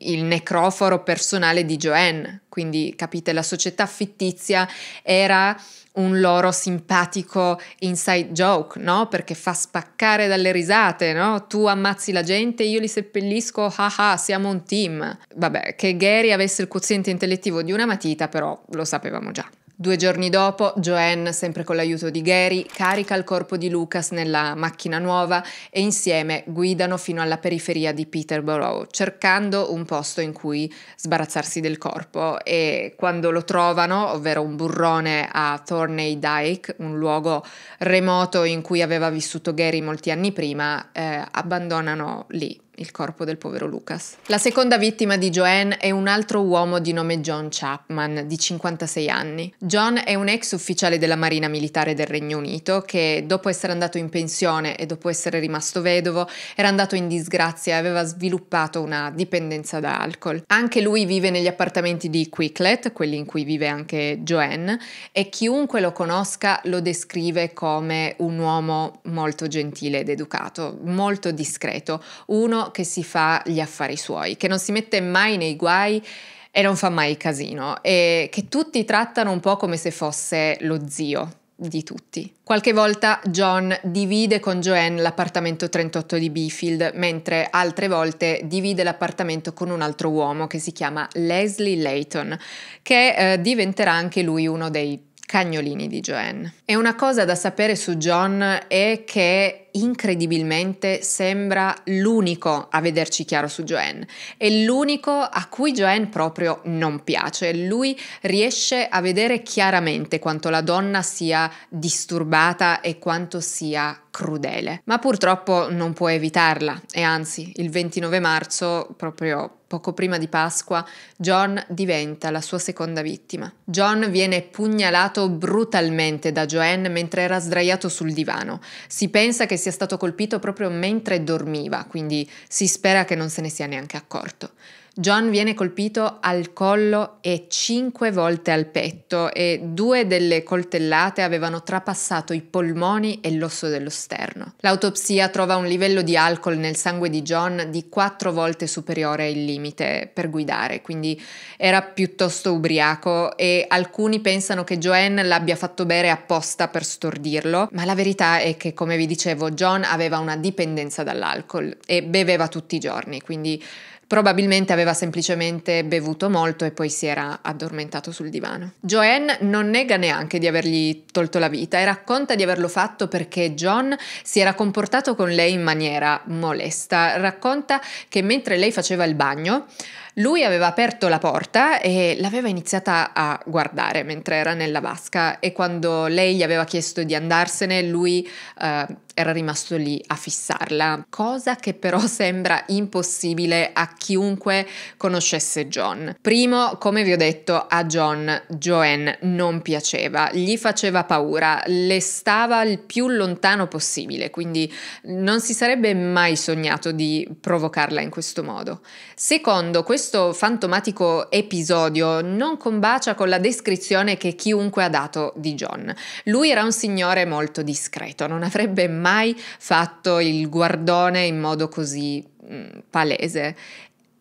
il necroforo personale di Joanne, quindi capite la società fittizia era un loro simpatico inside joke, no? Perché fa spaccare dalle risate, no? Tu ammazzi la gente, io li seppellisco, haha, siamo un team. Vabbè, che Gary avesse il quoziente intellettivo di una matita, però lo sapevamo già. Due giorni dopo, Joanne, sempre con l'aiuto di Gary, carica il corpo di Lucas nella macchina nuova e insieme guidano fino alla periferia di Peterborough, cercando un posto in cui sbarazzarsi del corpo e quando lo trovano, ovvero un burrone a Thorney Dyke, un luogo remoto in cui aveva vissuto Gary molti anni prima, eh, abbandonano lì il corpo del povero Lucas. La seconda vittima di Joanne è un altro uomo di nome John Chapman, di 56 anni. John è un ex ufficiale della Marina Militare del Regno Unito che, dopo essere andato in pensione e dopo essere rimasto vedovo, era andato in disgrazia e aveva sviluppato una dipendenza da alcol. Anche lui vive negli appartamenti di Quicklet, quelli in cui vive anche Joanne, e chiunque lo conosca lo descrive come un uomo molto gentile ed educato, molto discreto, uno che si fa gli affari suoi, che non si mette mai nei guai e non fa mai casino, e che tutti trattano un po' come se fosse lo zio di tutti. Qualche volta John divide con Joanne l'appartamento 38 di Beefield, mentre altre volte divide l'appartamento con un altro uomo che si chiama Leslie Layton, che eh, diventerà anche lui uno dei cagnolini di Joanne. E una cosa da sapere su John è che incredibilmente sembra l'unico a vederci chiaro su Joanne, è l'unico a cui Joanne proprio non piace, lui riesce a vedere chiaramente quanto la donna sia disturbata e quanto sia crudele, ma purtroppo non può evitarla e anzi il 29 marzo proprio Poco prima di Pasqua, John diventa la sua seconda vittima. John viene pugnalato brutalmente da Joanne mentre era sdraiato sul divano. Si pensa che sia stato colpito proprio mentre dormiva, quindi si spera che non se ne sia neanche accorto. John viene colpito al collo e cinque volte al petto e due delle coltellate avevano trapassato i polmoni e l'osso dello sterno. L'autopsia trova un livello di alcol nel sangue di John di quattro volte superiore al limite per guidare, quindi era piuttosto ubriaco e alcuni pensano che Joanne l'abbia fatto bere apposta per stordirlo, ma la verità è che, come vi dicevo, John aveva una dipendenza dall'alcol e beveva tutti i giorni, quindi Probabilmente aveva semplicemente bevuto molto e poi si era addormentato sul divano. Joanne non nega neanche di avergli tolto la vita e racconta di averlo fatto perché John si era comportato con lei in maniera molesta. Racconta che mentre lei faceva il bagno, lui aveva aperto la porta e l'aveva iniziata a guardare mentre era nella vasca e quando lei gli aveva chiesto di andarsene, lui eh, era rimasto lì a fissarla, cosa che però sembra impossibile a chiunque conoscesse John. Primo, come vi ho detto, a John Joanne non piaceva, gli faceva paura, le stava il più lontano possibile, quindi non si sarebbe mai sognato di provocarla in questo modo. Secondo, questo fantomatico episodio non combacia con la descrizione che chiunque ha dato di John. Lui era un signore molto discreto, non avrebbe mai mai fatto il guardone in modo così mh, mm, palese.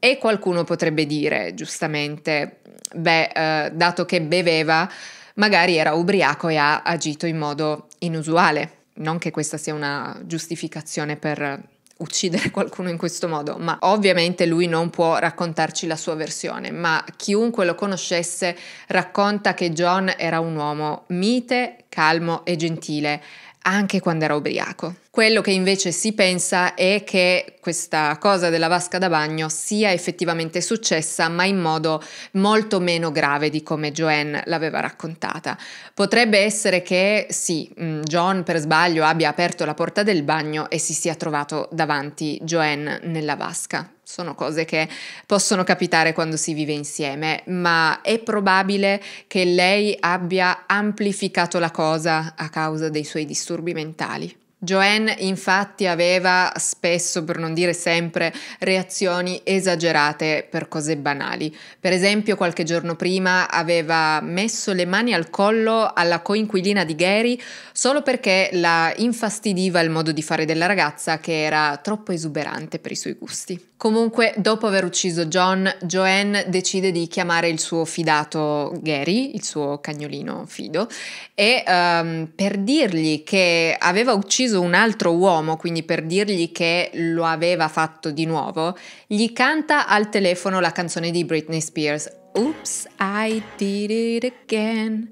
E qualcuno potrebbe dire, giustamente, beh, eh, dato che beveva, magari era ubriaco e ha agito in modo inusuale. Non che questa sia una giustificazione per uccidere qualcuno in questo modo, ma ovviamente lui non può raccontarci la sua versione, ma chiunque lo conoscesse racconta che John era un uomo mite, calmo e gentile, anche quando era ubriaco. Quello che invece si pensa è che questa cosa della vasca da bagno sia effettivamente successa, ma in modo molto meno grave di come Joanne l'aveva raccontata. Potrebbe essere che sì, mm, John per sbaglio abbia aperto la porta del bagno e si sia trovato davanti Joanne nella vasca sono cose che possono capitare quando si vive insieme, ma è probabile che lei abbia amplificato la cosa a causa dei suoi disturbi mentali. Joanne infatti aveva spesso, per non dire sempre, reazioni esagerate per cose banali. Per esempio, qualche giorno prima aveva messo le mani al collo alla coinquilina di Gary solo perché la infastidiva il modo di fare della ragazza che era troppo esuberante per i suoi gusti. Comunque, dopo aver ucciso John, Joanne decide di chiamare il suo fidato Gary, il suo cagnolino fido, e um, per dirgli che aveva ucciso un altro uomo, quindi per dirgli che lo aveva fatto di nuovo, gli canta al telefono la canzone di Britney Spears, Oops, I did it again.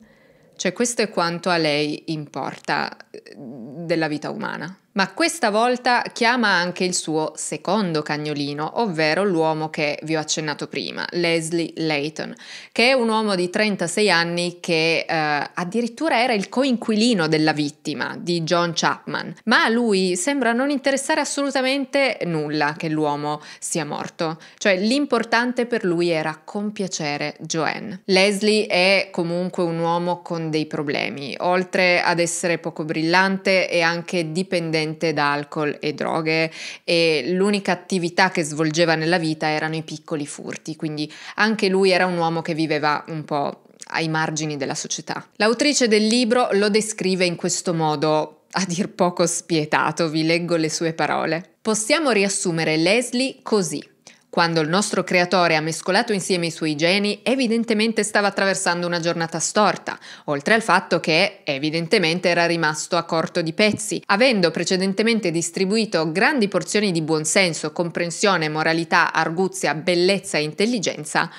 Cioè, questo è quanto a lei importa eh, della vita umana ma questa volta chiama anche il suo secondo cagnolino, ovvero l'uomo che vi ho accennato prima, Leslie Layton, che è un uomo di 36 anni che eh, addirittura era il coinquilino della vittima, di John Chapman, ma a lui sembra non interessare assolutamente nulla che l'uomo sia morto, cioè l'importante per lui era compiacere Joanne. Leslie è comunque un uomo con dei problemi, oltre ad essere poco brillante e anche dipendente dipendente da alcol e droghe e l'unica attività che svolgeva nella vita erano i piccoli furti, quindi anche lui era un uomo che viveva un po' ai margini della società. L'autrice del libro lo descrive in questo modo, a dir poco spietato, vi leggo le sue parole. Possiamo riassumere Leslie così. Quando il nostro creatore ha mescolato insieme i suoi geni, evidentemente stava attraversando una giornata storta, oltre al fatto che evidentemente era rimasto a corto di pezzi, avendo precedentemente distribuito grandi porzioni di buonsenso, comprensione, moralità, arguzia, bellezza e intelligenza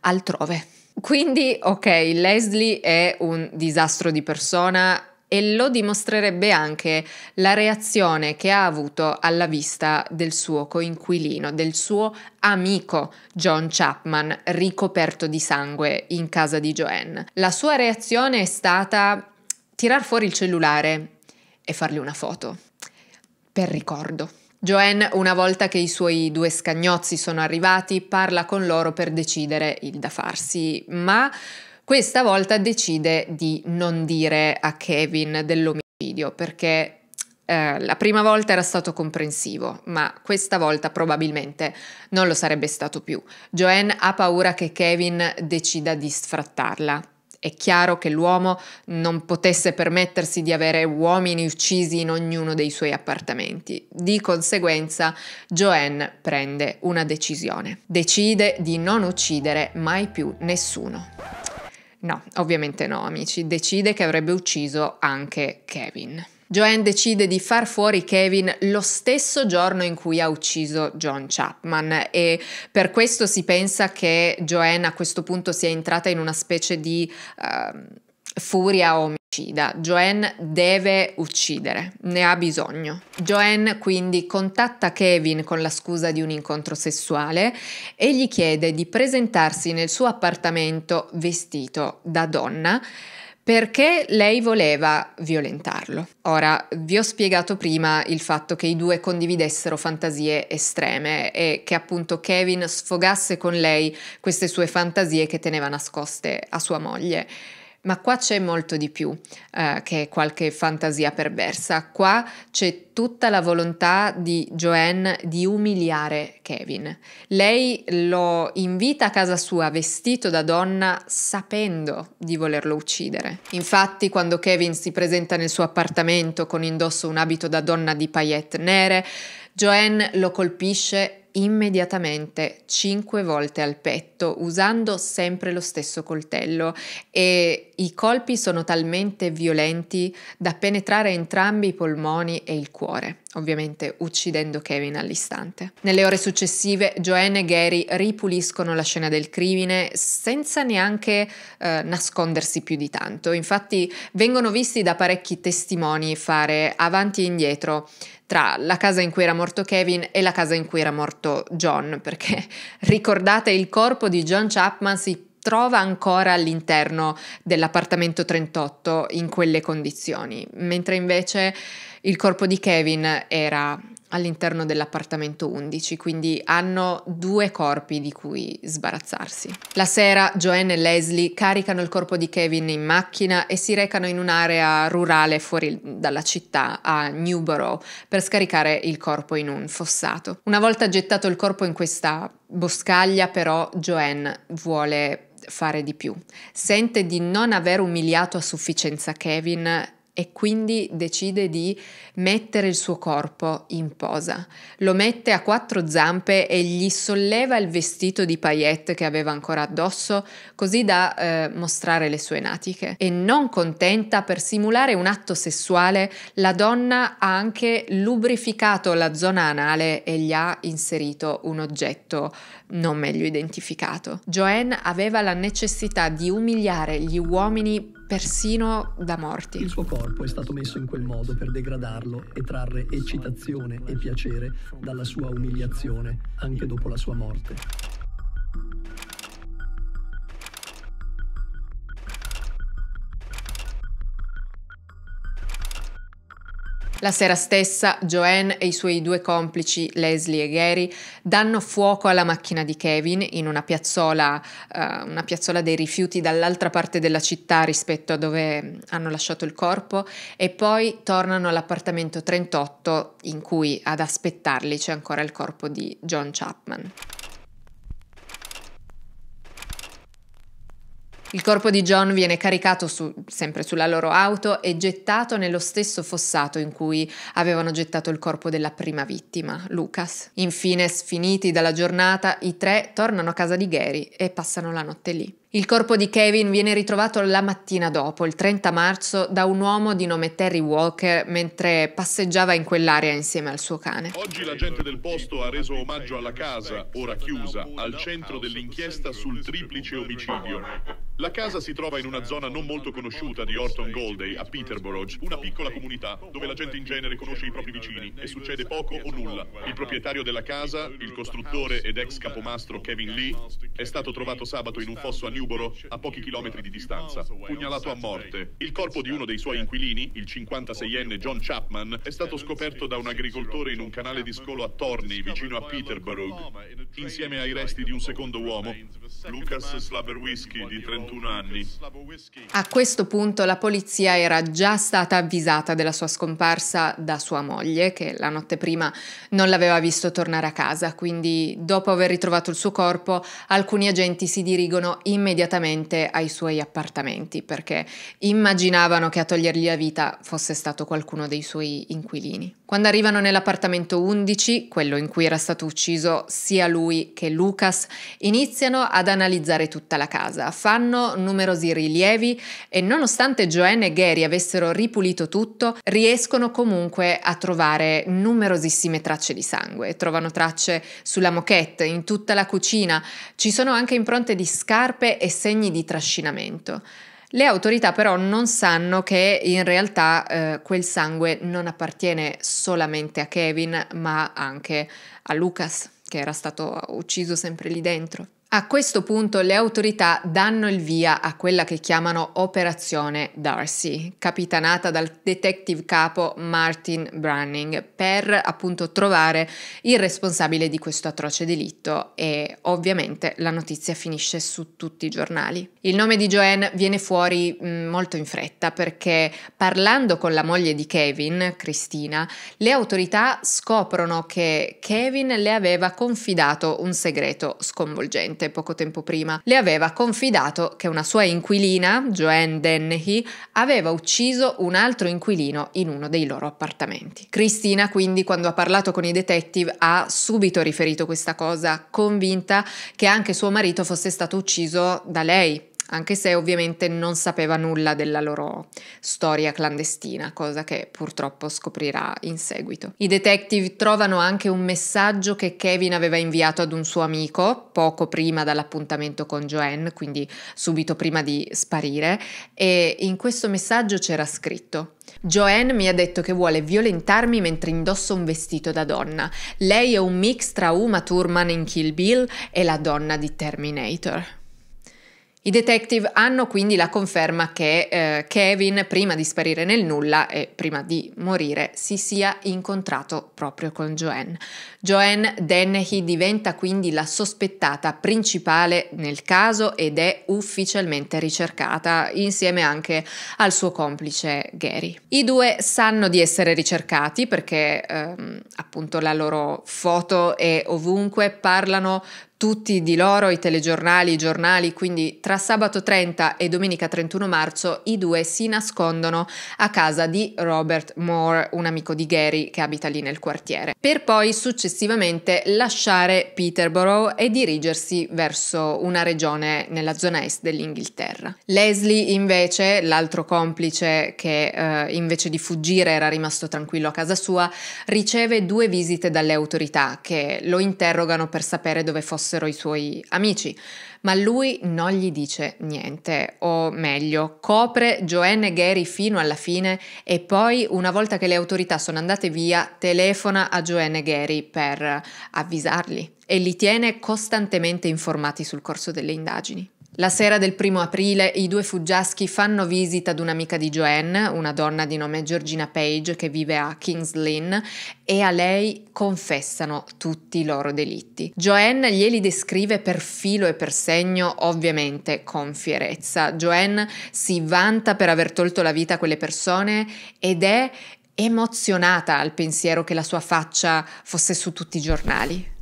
altrove. Quindi, ok, Leslie è un disastro di persona, e lo dimostrerebbe anche la reazione che ha avuto alla vista del suo coinquilino, del suo amico John Chapman ricoperto di sangue in casa di Joanne. La sua reazione è stata tirar fuori il cellulare e fargli una foto, per ricordo. Joanne, una volta che i suoi due scagnozzi sono arrivati, parla con loro per decidere il da farsi, ma questa volta decide di non dire a Kevin dell'omicidio perché eh, la prima volta era stato comprensivo, ma questa volta probabilmente non lo sarebbe stato più. Joanne ha paura che Kevin decida di sfrattarla è chiaro che l'uomo non potesse permettersi di avere uomini uccisi in ognuno dei suoi appartamenti. Di conseguenza, Joanne prende una decisione. Decide di non uccidere mai più nessuno. No, ovviamente no, amici, decide che avrebbe ucciso anche Kevin. Joanne decide di far fuori Kevin lo stesso giorno in cui ha ucciso John Chapman e per questo si pensa che Joanne a questo punto sia entrata in una specie di uh, furia o uccida. Joanne deve uccidere, ne ha bisogno. Joanne quindi contatta Kevin con la scusa di un incontro sessuale e gli chiede di presentarsi nel suo appartamento vestito da donna perché lei voleva violentarlo. Ora, vi ho spiegato prima il fatto che i due condividessero fantasie estreme e che appunto Kevin sfogasse con lei queste sue fantasie che teneva nascoste a sua moglie. Ma qua c'è molto di più eh, che qualche fantasia perversa. Qua c'è tutta la volontà di Joanne di umiliare Kevin. Lei lo invita a casa sua vestito da donna sapendo di volerlo uccidere. Infatti quando Kevin si presenta nel suo appartamento con indosso un abito da donna di paillette nere, Joanne lo colpisce immediatamente 5 volte al petto usando sempre lo stesso coltello e i colpi sono talmente violenti da penetrare entrambi i polmoni e il cuore ovviamente uccidendo Kevin all'istante. Nelle ore successive Joanne e Gary ripuliscono la scena del crimine senza neanche eh, nascondersi più di tanto, infatti vengono visti da parecchi testimoni fare avanti e indietro tra la casa in cui era morto Kevin e la casa in cui era morto John, perché ricordate il corpo di John Chapman si trova ancora all'interno dell'appartamento 38 in quelle condizioni, mentre invece il corpo di Kevin era all'interno dell'appartamento 11, quindi hanno due corpi di cui sbarazzarsi. La sera Joanne e Leslie caricano il corpo di Kevin in macchina e si recano in un'area rurale fuori dalla città, a Newborough, per scaricare il corpo in un fossato. Una volta gettato il corpo in questa boscaglia, però Joanne vuole fare di più. Sente di non aver umiliato a sufficienza Kevin e quindi decide di mettere il suo corpo in posa. Lo mette a quattro zampe e gli solleva il vestito di paillette che aveva ancora addosso, così da eh, mostrare le sue natiche. E non contenta, per simulare un atto sessuale, la donna ha anche lubrificato la zona anale e gli ha inserito un oggetto non meglio
identificato.
Joanne aveva la necessità di umiliare gli uomini persino da morti. Il
suo corpo è stato messo in quel modo per degradarlo e trarre eccitazione e piacere dalla sua umiliazione anche dopo la sua morte.
La sera stessa Joanne e i suoi due complici Leslie e Gary danno fuoco alla macchina di Kevin in una piazzola, eh, una piazzola dei rifiuti dall'altra parte della città rispetto a dove mm, hanno lasciato il corpo e poi tornano all'appartamento 38 in cui ad aspettarli c'è ancora il corpo di John Chapman. Il corpo di John viene caricato su, sempre sulla loro auto e gettato nello stesso fossato in cui avevano gettato il corpo della prima vittima, Lucas. Infine, sfiniti dalla giornata, i tre tornano a casa di Gary e passano la notte lì. Il corpo di Kevin viene ritrovato la mattina dopo, il 30 marzo, da un uomo di nome Terry Walker mentre passeggiava in quell'area insieme al suo cane.
Oggi la gente del posto ha reso omaggio alla casa, ora chiusa, al centro dell'inchiesta sul triplice omicidio. La casa si trova in una zona non molto conosciuta di Orton Golday, a Peterborough, una piccola comunità dove la gente in genere conosce i propri vicini e succede poco o nulla. Il proprietario della casa, il costruttore ed ex capomastro Kevin Lee, è stato trovato sabato in un fosso a Liuboro, a pochi chilometri di distanza, pugnalato a morte. Il corpo di uno dei suoi certo. inquilini, il 56enne John Chapman, è stato scoperto da un agricoltore in un canale di scolo a Torney, vicino a Peterborough, insieme ai resti di un secondo uomo, Lucas Slaverwhisky, di 31 anni.
A questo punto la polizia era già stata avvisata della sua scomparsa da sua moglie, che la notte prima non l'aveva visto tornare a casa, quindi dopo aver ritrovato il suo corpo, alcuni agenti si dirigono immediatamente immediatamente ai suoi appartamenti perché immaginavano che a togliergli la vita fosse stato qualcuno dei suoi inquilini. Quando arrivano nell'appartamento 11, quello in cui era stato ucciso sia lui che Lucas, iniziano ad analizzare tutta la casa, fanno numerosi rilievi e nonostante Joanne e Gary avessero ripulito tutto, riescono comunque a trovare numerosissime tracce di sangue. Trovano tracce sulla moquette, in tutta la cucina, ci sono anche impronte di scarpe e segni di trascinamento. Le autorità però non sanno che in realtà eh, quel sangue non appartiene solamente a Kevin, ma anche a Lucas, che era stato ucciso sempre lì dentro. A questo punto le autorità danno il via a quella che chiamano Operazione Darcy, capitanata dal detective capo Martin Branning, per appunto trovare il responsabile di questo atroce delitto e ovviamente la notizia finisce su tutti i giornali. Il nome di Joanne viene fuori mm, molto in fretta perché parlando con la moglie di Kevin, Cristina, le autorità scoprono che Kevin le aveva confidato un segreto sconvolgente morte poco tempo prima, le aveva confidato che una sua inquilina, Joanne Dennehy, aveva ucciso un altro inquilino in uno dei loro appartamenti. Cristina, quindi, quando ha parlato con i detective, ha subito riferito questa cosa, convinta che anche suo marito fosse stato ucciso da lei, anche se ovviamente non sapeva nulla della loro storia clandestina, cosa che purtroppo scoprirà in seguito. I detective trovano anche un messaggio che Kevin aveva inviato ad un suo amico poco prima dall'appuntamento con Joanne, quindi subito prima di sparire, e in questo messaggio c'era scritto Joanne mi ha detto che vuole violentarmi mentre indosso un vestito da donna. Lei è un mix tra Uma Thurman in Kill Bill e la donna di Terminator. I detective hanno quindi la conferma che eh, Kevin, prima di sparire nel nulla e prima di morire, si sia incontrato proprio con Joanne. Joanne Dennehy diventa quindi la sospettata principale nel caso ed è ufficialmente ricercata, insieme anche al suo complice Gary. I due sanno di essere ricercati perché ehm, appunto la loro foto è ovunque, parlano tutti di loro, i telegiornali, i giornali, quindi tra sabato 30 e domenica 31 marzo i due si nascondono a casa di Robert Moore, un amico di Gary che abita lì nel quartiere, per poi successivamente lasciare Peterborough e dirigersi verso una regione nella zona est dell'Inghilterra. Leslie invece, l'altro complice che eh, invece di fuggire era rimasto tranquillo a casa sua, riceve due visite dalle autorità che lo interrogano per sapere dove fosse fossero i suoi amici, ma lui non gli dice niente, o meglio, copre Joanne Gary fino alla fine e poi, una volta che le autorità sono andate via, telefona a Joanne Gary per avvisarli e li tiene costantemente informati sul corso delle indagini. La sera del primo aprile i due fuggiaschi fanno visita ad un'amica di Joanne, una donna di nome Georgina Page che vive a Kings Lynn, e a lei confessano tutti i loro delitti. Joanne glieli descrive per filo e per segno, ovviamente con fierezza. Joanne si vanta per aver tolto la vita a quelle persone ed è emozionata al pensiero che la sua faccia fosse su tutti i giornali.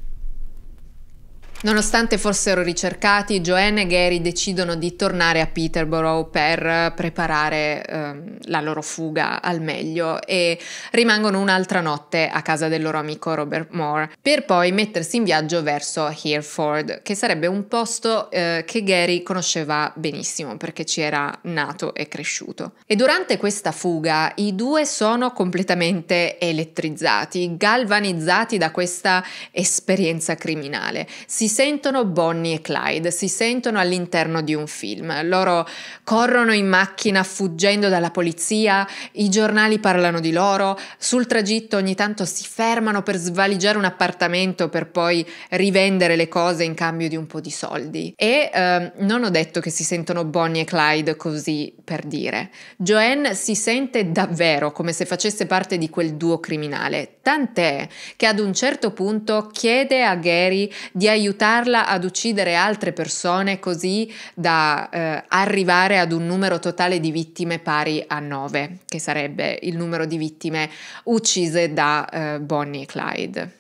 Nonostante fossero ricercati, Joanne e Gary decidono di tornare a Peterborough per eh, preparare eh, la loro fuga al meglio e rimangono un'altra notte a casa del loro amico Robert Moore per poi mettersi in viaggio verso Hereford, che sarebbe un posto eh, che Gary conosceva benissimo perché ci era nato e cresciuto. E durante questa fuga i due sono completamente elettrizzati, galvanizzati da questa esperienza criminale. Si sentono Bonnie e Clyde, si sentono all'interno di un film. Loro corrono in macchina fuggendo dalla polizia, i giornali parlano di loro, sul tragitto ogni tanto si fermano per svaligiare un appartamento per poi rivendere le cose in cambio di un po' di soldi. E eh, non ho detto che si sentono Bonnie e Clyde così per dire. Joanne si sente davvero come se facesse parte di quel duo criminale, tant'è che ad un certo punto chiede a Gary di aiutare portarla ad uccidere altre persone così da eh, arrivare ad un numero totale di vittime pari a 9, che sarebbe il numero di vittime uccise da eh, Bonnie e Clyde.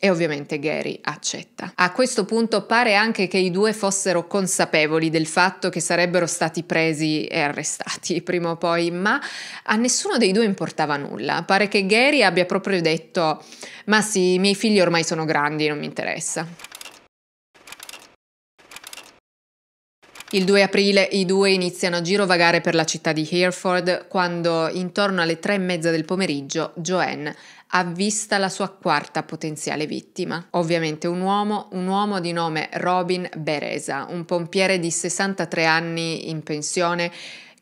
E ovviamente Gary accetta. A questo punto pare anche che i due fossero consapevoli del fatto che sarebbero stati presi e arrestati prima o poi, ma a nessuno dei due importava nulla. Pare che Gary abbia proprio detto: Ma sì, i miei figli ormai sono grandi, non mi interessa. Il 2 aprile i due iniziano a girovagare per la città di Hereford quando, intorno alle tre e mezza del pomeriggio, Joanne avvista la sua quarta potenziale vittima. Ovviamente un uomo, un uomo di nome Robin Beresa, un pompiere di 63 anni in pensione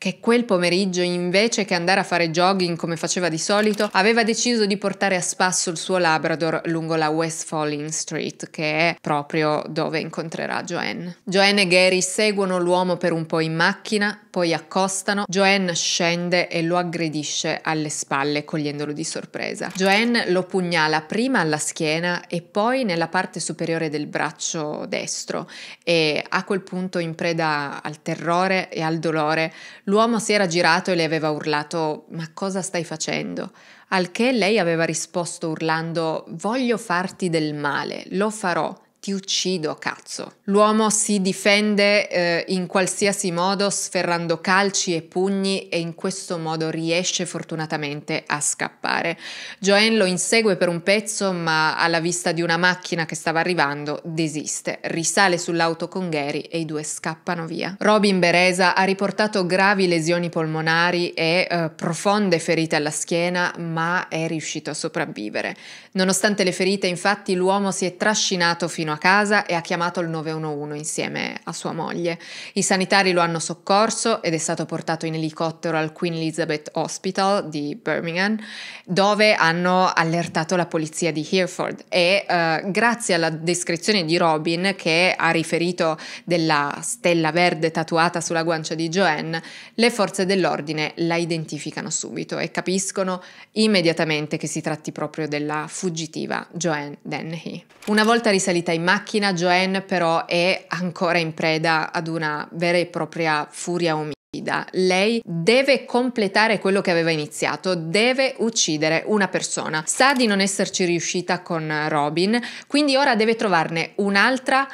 che quel pomeriggio, invece che andare a fare jogging come faceva di solito, aveva deciso di portare a spasso il suo Labrador lungo la West Falling Street, che è proprio dove incontrerà Joanne. Joanne e Gary seguono l'uomo per un po' in macchina, poi accostano. Joanne scende e lo aggredisce alle spalle, cogliendolo di sorpresa. Joanne lo pugnala prima alla schiena e poi nella parte superiore del braccio destro e a quel punto, in preda al terrore e al dolore, L'uomo si era girato e le aveva urlato Ma cosa stai facendo? Al che lei aveva risposto urlando Voglio farti del male, lo farò, ti uccido, cazzo. L'uomo si difende eh, in qualsiasi modo, sferrando calci e pugni e in questo modo riesce fortunatamente a scappare. Joanne lo insegue per un pezzo, ma alla vista di una macchina che stava arrivando, desiste, risale sull'auto con Gary e i due scappano via. Robin Beresa ha riportato gravi lesioni polmonari e eh, profonde ferite alla schiena, ma è riuscito a sopravvivere. Nonostante le ferite, infatti, l'uomo si è trascinato fino a casa e ha chiamato il 911 insieme a sua moglie. I sanitari lo hanno soccorso ed è stato portato in elicottero al Queen Elizabeth Hospital di Birmingham, dove hanno allertato la polizia di Hereford e eh, grazie alla descrizione di Robin che ha riferito della stella verde tatuata sulla guancia di Joanne, le forze dell'ordine la identificano subito e capiscono immediatamente che si tratti proprio della fuga fuggitiva Joanne Dennehy. Una volta risalita in macchina, Joanne però è ancora in preda ad una vera e propria furia omicida. Lei deve completare quello che aveva iniziato, deve uccidere una persona. Sa di non esserci riuscita con Robin, quindi ora deve trovarne un'altra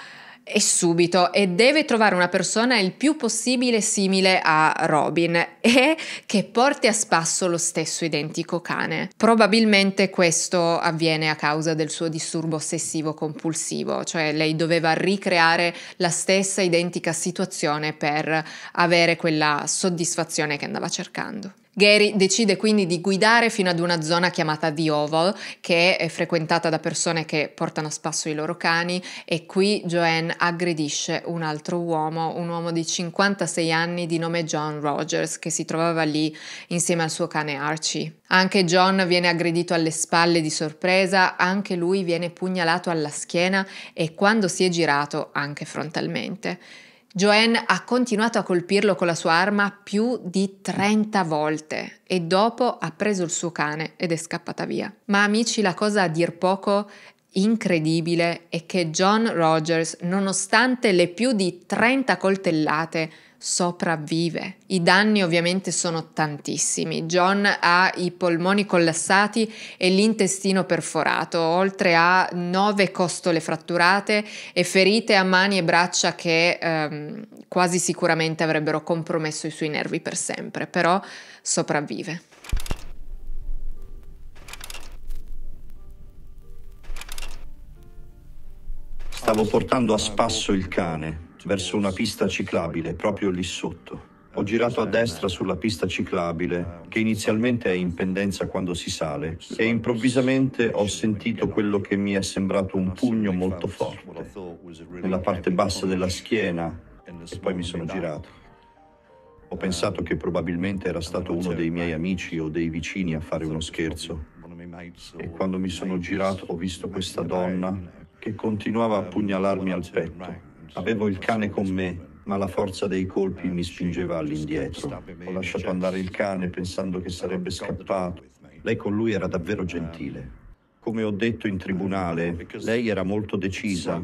e subito e deve trovare una persona il più possibile simile a Robin e che porti a spasso lo stesso identico cane. Probabilmente questo avviene a causa del suo disturbo ossessivo compulsivo, cioè lei doveva ricreare la stessa identica situazione per avere quella soddisfazione che andava cercando. Gary decide quindi di guidare fino ad una zona chiamata The Oval, che è frequentata da persone che portano a spasso i loro cani e qui Joanne aggredisce un altro uomo, un uomo di 56 anni di nome John Rogers, che si trovava lì insieme al suo cane Archie. Anche John viene aggredito alle spalle di sorpresa, anche lui viene pugnalato alla schiena e quando si è girato anche frontalmente. Joanne ha continuato a colpirlo con la sua arma più di 30 volte e dopo ha preso il suo cane ed è scappata via. Ma amici, la cosa a dir poco incredibile è che John Rogers, nonostante le più di 30 coltellate, sopravvive. I danni ovviamente sono tantissimi. John ha i polmoni collassati e l'intestino perforato, oltre a nove costole fratturate e ferite a mani e braccia che ehm, quasi sicuramente avrebbero compromesso i suoi nervi per sempre, però sopravvive.
Stavo portando a spasso il cane verso una pista ciclabile proprio lì sotto. Ho girato a destra sulla pista ciclabile, che inizialmente è in pendenza quando si sale, e improvvisamente ho sentito quello che mi è sembrato un pugno molto forte, nella parte bassa della schiena, e poi mi sono girato. Ho pensato che probabilmente era stato uno dei miei amici o dei vicini a fare uno scherzo. E quando mi sono girato ho visto questa donna che continuava a pugnalarmi al petto. Avevo il cane con me, ma la forza dei colpi mi spingeva all'indietro. Ho lasciato andare il cane pensando che sarebbe scappato. Lei con lui era davvero gentile. Come ho detto in tribunale, lei era molto decisa,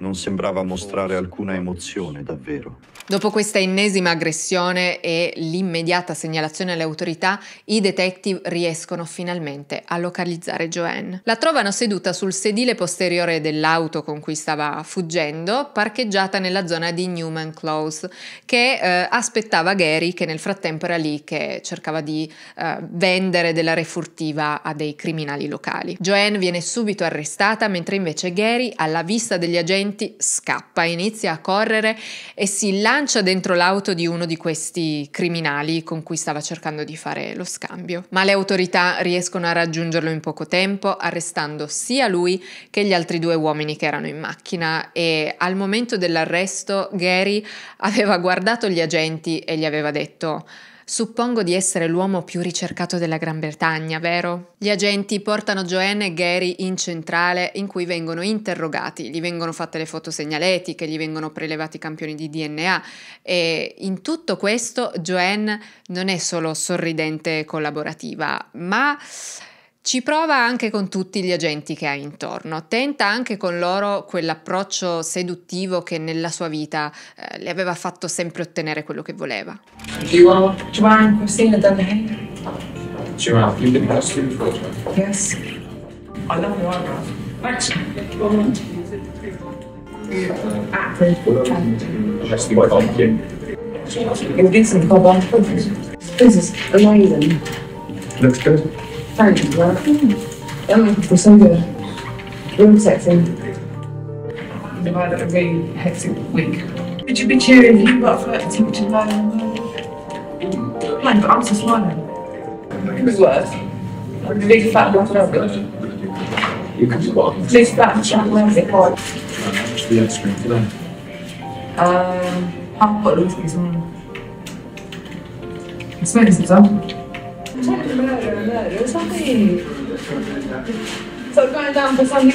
non sembrava mostrare alcuna emozione davvero.
Dopo questa ennesima aggressione e l'immediata segnalazione alle autorità, i detective riescono finalmente a localizzare Joanne. La trovano seduta sul sedile posteriore dell'auto con cui stava fuggendo, parcheggiata nella zona di Newman Close, che eh, aspettava Gary che nel frattempo era lì che cercava di eh, vendere della refurtiva a dei criminali locali. Joanne Anne viene subito arrestata, mentre invece Gary, alla vista degli agenti, scappa, inizia a correre e si lancia dentro l'auto di uno di questi criminali con cui stava cercando di fare lo scambio. Ma le autorità riescono a raggiungerlo in poco tempo, arrestando sia lui che gli altri due uomini che erano in macchina e al momento dell'arresto Gary aveva guardato gli agenti e gli aveva detto Suppongo di essere l'uomo più ricercato della Gran Bretagna, vero? Gli agenti portano Joanne e Gary in centrale in cui vengono interrogati, gli vengono fatte le foto segnaletiche, gli vengono prelevati i campioni di DNA e in tutto questo Joanne non è solo sorridente e collaborativa, ma ci prova anche con tutti gli agenti che ha intorno, tenta anche con loro quell'approccio seduttivo che nella sua vita eh, le aveva fatto sempre ottenere quello che voleva. Ah,
Looks good. Thank you, man. Mm. Um, so good. Real sexy. We've had a really hectic week. Would you be cheering you for a temperature low? Man, but I'm so smiling. Who's worse? big fat one You could be what? Big fat chat where's it called?
The ice cream today.
Um, half bottle of whiskey's on. Expensive, son. there or something. So going down for Sandy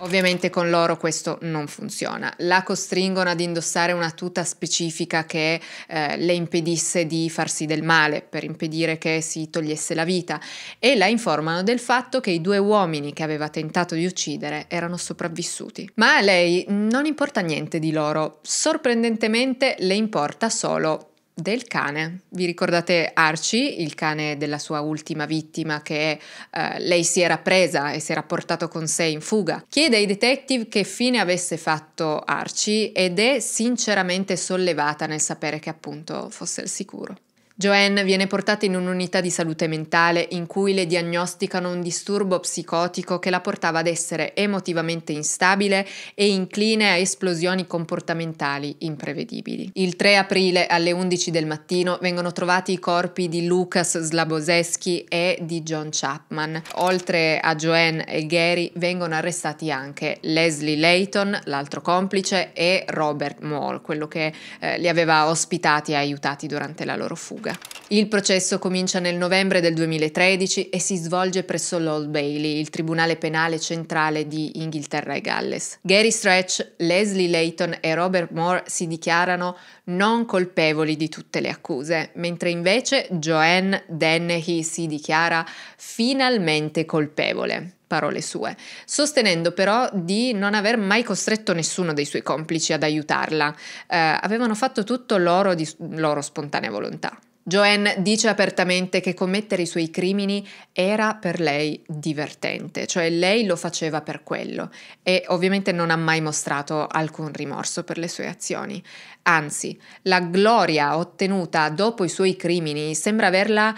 Ovviamente con loro questo non funziona. La costringono ad indossare una tuta specifica che eh, le impedisse di farsi del male, per impedire che si togliesse la vita, e la informano del fatto che i due uomini che aveva tentato di uccidere erano sopravvissuti. Ma a lei non importa niente di loro, sorprendentemente le importa solo del cane. Vi ricordate Archie, il cane della sua ultima vittima che eh, lei si era presa e si era portato con sé in fuga? Chiede ai detective che fine avesse fatto Archie ed è sinceramente sollevata nel sapere che appunto fosse al sicuro. Joanne viene portata in un'unità di salute mentale in cui le diagnosticano un disturbo psicotico che la portava ad essere emotivamente instabile e incline a esplosioni comportamentali imprevedibili. Il 3 aprile alle 11 del mattino vengono trovati i corpi di Lucas Slaboseschi e di John Chapman. Oltre a Joanne e Gary vengono arrestati anche Leslie Layton, l'altro complice, e Robert Moore, quello che eh, li aveva ospitati e aiutati durante la loro fuga fuga. Il processo comincia nel novembre del 2013 e si svolge presso l'Old Bailey, il tribunale penale centrale di Inghilterra e Galles. Gary Stretch, Leslie Layton e Robert Moore si dichiarano non colpevoli di tutte le accuse, mentre invece Joanne Dennehy si dichiara finalmente colpevole parole sue, sostenendo però di non aver mai costretto nessuno dei suoi complici ad aiutarla. Eh, avevano fatto tutto loro di loro spontanea volontà. Joanne dice apertamente che commettere i suoi crimini era per lei divertente, cioè lei lo faceva per quello e ovviamente non ha mai mostrato alcun rimorso per le sue azioni. Anzi, la gloria ottenuta dopo i suoi crimini sembra averla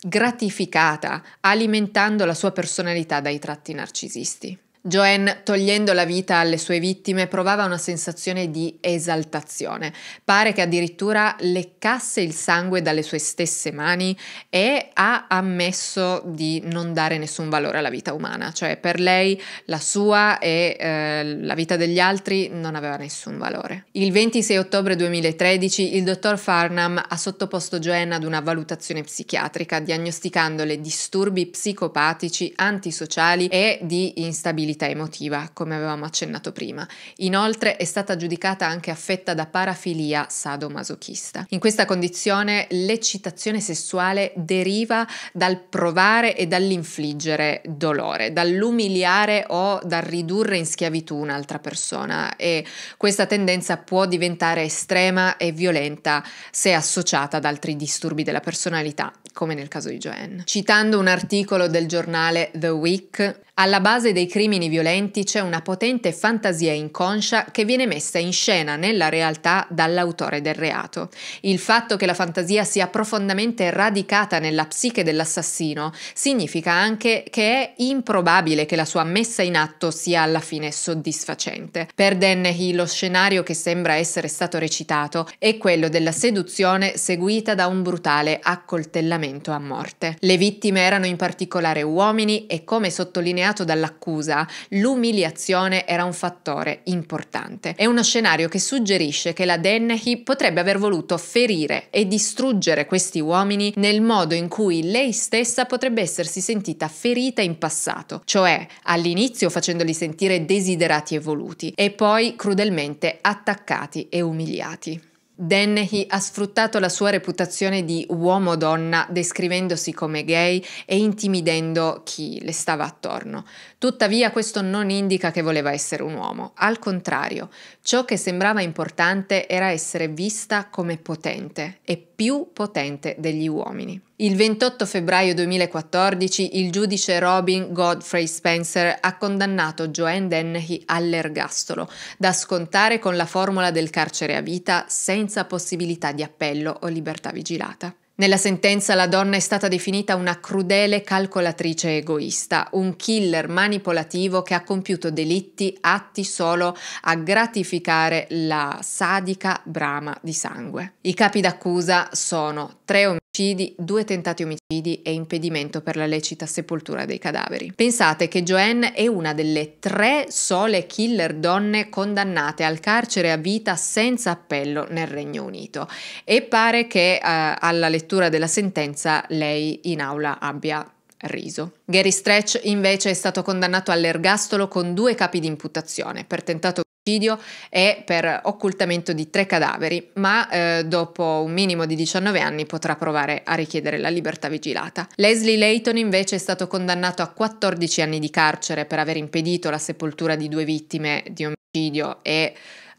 gratificata, alimentando la sua personalità dai tratti narcisisti. Joanne, togliendo la vita alle sue vittime, provava una sensazione di esaltazione. Pare che addirittura leccasse il sangue dalle sue stesse mani e ha ammesso di non dare nessun valore alla vita umana, cioè per lei la sua e eh, la vita degli altri non aveva nessun valore. Il 26 ottobre 2013 il dottor Farnham ha sottoposto Joanne ad una valutazione psichiatrica, diagnosticandole disturbi psicopatici, antisociali e di instabilità affettività emotiva, come avevamo accennato prima. Inoltre è stata giudicata anche affetta da parafilia sadomasochista. In questa condizione l'eccitazione sessuale deriva dal provare e dall'infliggere dolore, dall'umiliare o dal ridurre in schiavitù un'altra persona e questa tendenza può diventare estrema e violenta se associata ad altri disturbi della personalità, come nel caso di Joanne. Citando un articolo del giornale The Week, alla base dei crimini violenti c'è una potente fantasia inconscia che viene messa in scena nella realtà dall'autore del reato. Il fatto che la fantasia sia profondamente radicata nella psiche dell'assassino significa anche che è improbabile che la sua messa in atto sia alla fine soddisfacente. Per Dennehy lo scenario che sembra essere stato recitato è quello della seduzione seguita da un brutale accoltellamento a morte. Le vittime erano in particolare uomini e come sottolineato sottolineato dall'accusa, l'umiliazione era un fattore importante. È uno scenario che suggerisce che la Dennehy potrebbe aver voluto ferire e distruggere questi uomini nel modo in cui lei stessa potrebbe essersi sentita ferita in passato, cioè all'inizio facendoli sentire desiderati e voluti e poi crudelmente attaccati e umiliati. Dennehy ha sfruttato la sua reputazione di uomo-donna descrivendosi come gay e intimidendo chi le stava attorno. Tuttavia questo non indica che voleva essere un uomo, al contrario, ciò che sembrava importante era essere vista come potente e più potente degli uomini. Il 28 febbraio 2014 il giudice Robin Godfrey Spencer ha condannato Joanne Dennehy all'ergastolo, da scontare con la formula del carcere a vita senza possibilità di appello o libertà vigilata. Nella sentenza la donna è stata definita una crudele calcolatrice egoista, un killer manipolativo che ha compiuto delitti atti solo a gratificare la sadica brama di sangue. I capi d'accusa sono tre omicidi due tentati omicidi e impedimento per la lecita sepoltura dei cadaveri. Pensate che Joanne è una delle tre sole killer donne condannate al carcere a vita senza appello nel Regno Unito e pare che eh, alla lettura lettura della sentenza lei in aula abbia riso. Gary Stretch invece è stato condannato all'ergastolo con due capi di imputazione per tentato omicidio e per occultamento di tre cadaveri, ma eh, dopo un minimo di 19 anni potrà provare a richiedere la libertà vigilata. Leslie Layton invece è stato condannato a 14 anni di carcere per aver impedito la sepoltura di due vittime di omicidio e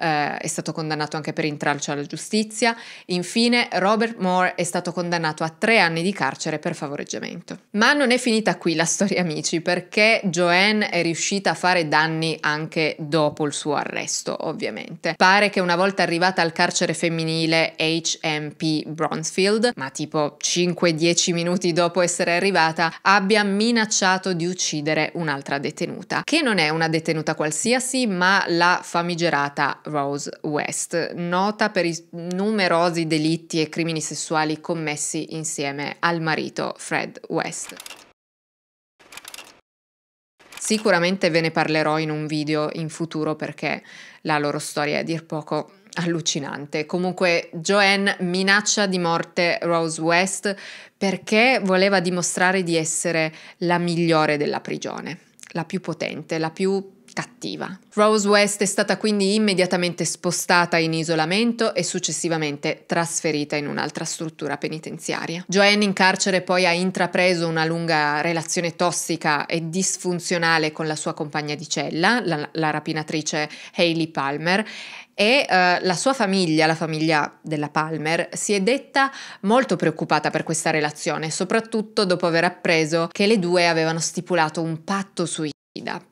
eh, è stato condannato anche per intralcio alla giustizia. Infine, Robert Moore è stato condannato a tre anni di carcere per favoreggiamento. Ma non è finita qui la storia, amici, perché Joanne è riuscita a fare danni anche dopo il suo arresto, ovviamente. Pare che una volta arrivata al carcere femminile HMP Bronzefield, ma tipo 5-10 minuti dopo essere arrivata, abbia minacciato di uccidere un'altra detenuta, che non è una detenuta qualsiasi, ma la famigerata Rose West, nota per i numerosi delitti e crimini sessuali commessi insieme al marito Fred West. Sicuramente ve ne parlerò in un video in futuro perché la loro storia è a dir poco allucinante. Comunque Joanne minaccia di morte Rose West perché voleva dimostrare di essere la migliore della prigione, la più potente, la più cattiva. Rose West è stata quindi immediatamente spostata in isolamento e successivamente trasferita in un'altra struttura penitenziaria. Joanne in carcere poi ha intrapreso una lunga relazione tossica e disfunzionale con la sua compagna di cella, la, la rapinatrice Hayley Palmer, e uh, la sua famiglia, la famiglia della Palmer, si è detta molto preoccupata per questa relazione, soprattutto dopo aver appreso che le due avevano stipulato un patto sui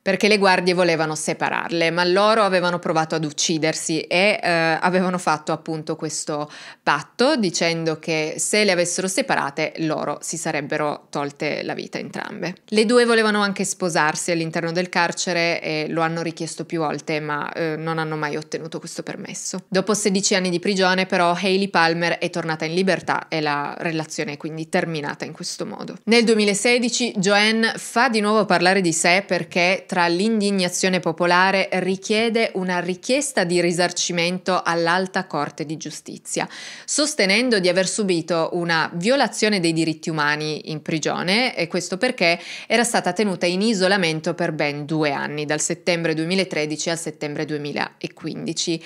perché le guardie volevano separarle, ma loro avevano provato ad uccidersi e eh, avevano fatto appunto questo patto dicendo che se le avessero separate loro si sarebbero tolte la vita entrambe. Le due volevano anche sposarsi all'interno del carcere e lo hanno richiesto più volte, ma eh, non hanno mai ottenuto questo permesso. Dopo 16 anni di prigione però Hayley Palmer è tornata in libertà e la relazione è quindi terminata in questo modo. Nel 2016 Joanne fa di nuovo parlare di sé perché perché tra l'indignazione popolare richiede una richiesta di risarcimento all'Alta Corte di Giustizia, sostenendo di aver subito una violazione dei diritti umani in prigione e questo perché era stata tenuta in isolamento per ben due anni, dal settembre 2013 al settembre 2015.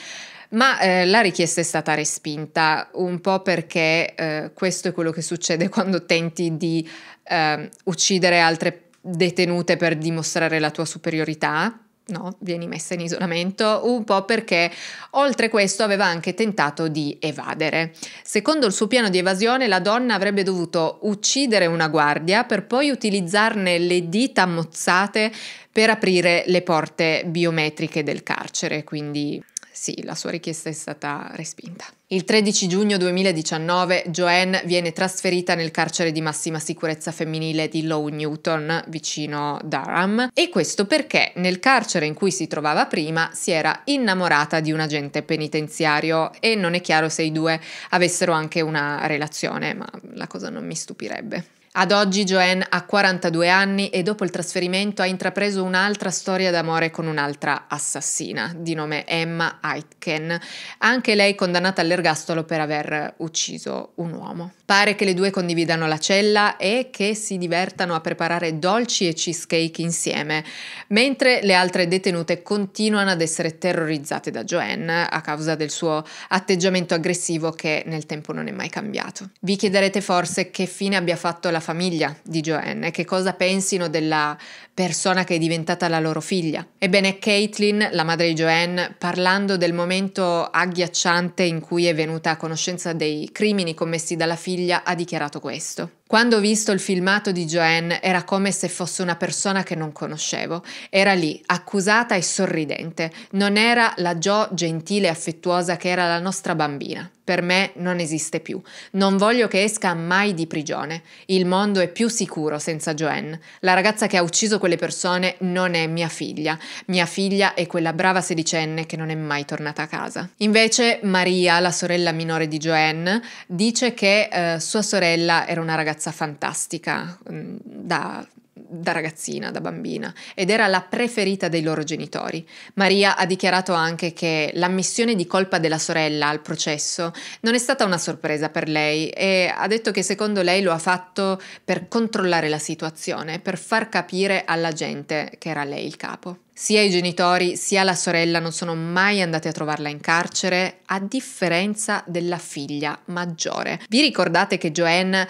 Ma eh, la richiesta è stata respinta, un po' perché eh, questo è quello che succede quando tenti di eh, uccidere altre persone detenute per dimostrare la tua superiorità, no, vieni messa in isolamento, un po' perché oltre questo aveva anche tentato di evadere. Secondo il suo piano di evasione, la donna avrebbe dovuto uccidere una guardia per poi utilizzarne le dita mozzate per aprire le porte biometriche del carcere, quindi sì, la sua richiesta è stata respinta. Il 13 giugno 2019 Joanne viene trasferita nel carcere di massima sicurezza femminile di Low Newton, vicino Durham, e questo perché nel carcere in cui si trovava prima si era innamorata di un agente penitenziario e non è chiaro se i due avessero anche una relazione, ma la cosa non mi stupirebbe. Ad oggi Joanne ha 42 anni e dopo il trasferimento ha intrapreso un'altra storia d'amore con un'altra assassina di nome Emma Aitken, anche lei condannata all'ergastolo per aver ucciso un uomo. Pare che le due condividano la cella e che si divertano a preparare dolci e cheesecake insieme, mentre le altre detenute continuano ad essere terrorizzate da Joanne a causa del suo atteggiamento aggressivo che nel tempo non è mai cambiato. Vi chiederete forse che fine abbia fatto la famiglia di Joanne e che cosa pensino della persona che è diventata la loro figlia. Ebbene, Caitlin, la madre di Joanne, parlando del momento agghiacciante in cui è venuta a conoscenza dei crimini commessi dalla figlia, ha dichiarato questo. Quando ho visto il filmato di Joanne era come se fosse una persona che non conoscevo. Era lì, accusata e sorridente. Non era la Jo gentile e affettuosa che era la nostra bambina. Per me non esiste più. Non voglio che esca mai di prigione. Il mondo è più sicuro senza Joanne. La ragazza che ha ucciso quelle persone non è mia figlia. Mia figlia è quella brava sedicenne che non è mai tornata a casa. Invece Maria, la sorella minore di Joanne, dice che eh, sua sorella era una ragazza sicurezza fantastica mm, da, da ragazzina, da bambina, ed era la preferita dei loro genitori. Maria ha dichiarato anche che l'ammissione di colpa della sorella al processo non è stata una sorpresa per lei e ha detto che secondo lei lo ha fatto per controllare la situazione, per far capire alla gente che era lei il capo. Sia i genitori sia la sorella non sono mai andati a trovarla in carcere, a differenza della figlia maggiore. Vi ricordate che Joanne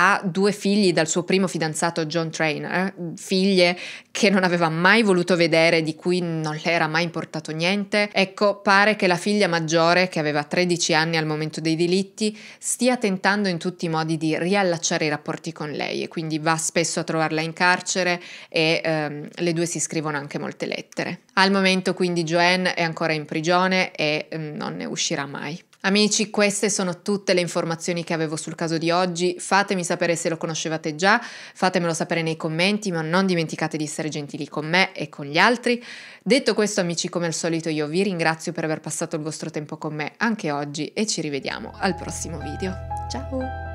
ha due figli dal suo primo fidanzato John Trainer, figlie che non aveva mai voluto vedere, di cui non le era mai importato niente. Ecco, pare che la figlia maggiore, che aveva 13 anni al momento dei delitti, stia tentando in tutti i modi di riallacciare i rapporti con lei e quindi va spesso a trovarla in carcere e ehm, le due si scrivono anche molte lettere. Al momento quindi Joanne è ancora in prigione e mm, non ne uscirà mai. Amici, queste sono tutte le informazioni che avevo sul caso di oggi. Fatemi sapere se lo conoscevate già, fatemelo sapere nei commenti, ma non dimenticate di essere gentili con me e con gli altri. Detto questo, amici, come al solito io vi ringrazio per aver passato il vostro tempo con me anche oggi e ci rivediamo al prossimo video. Ciao!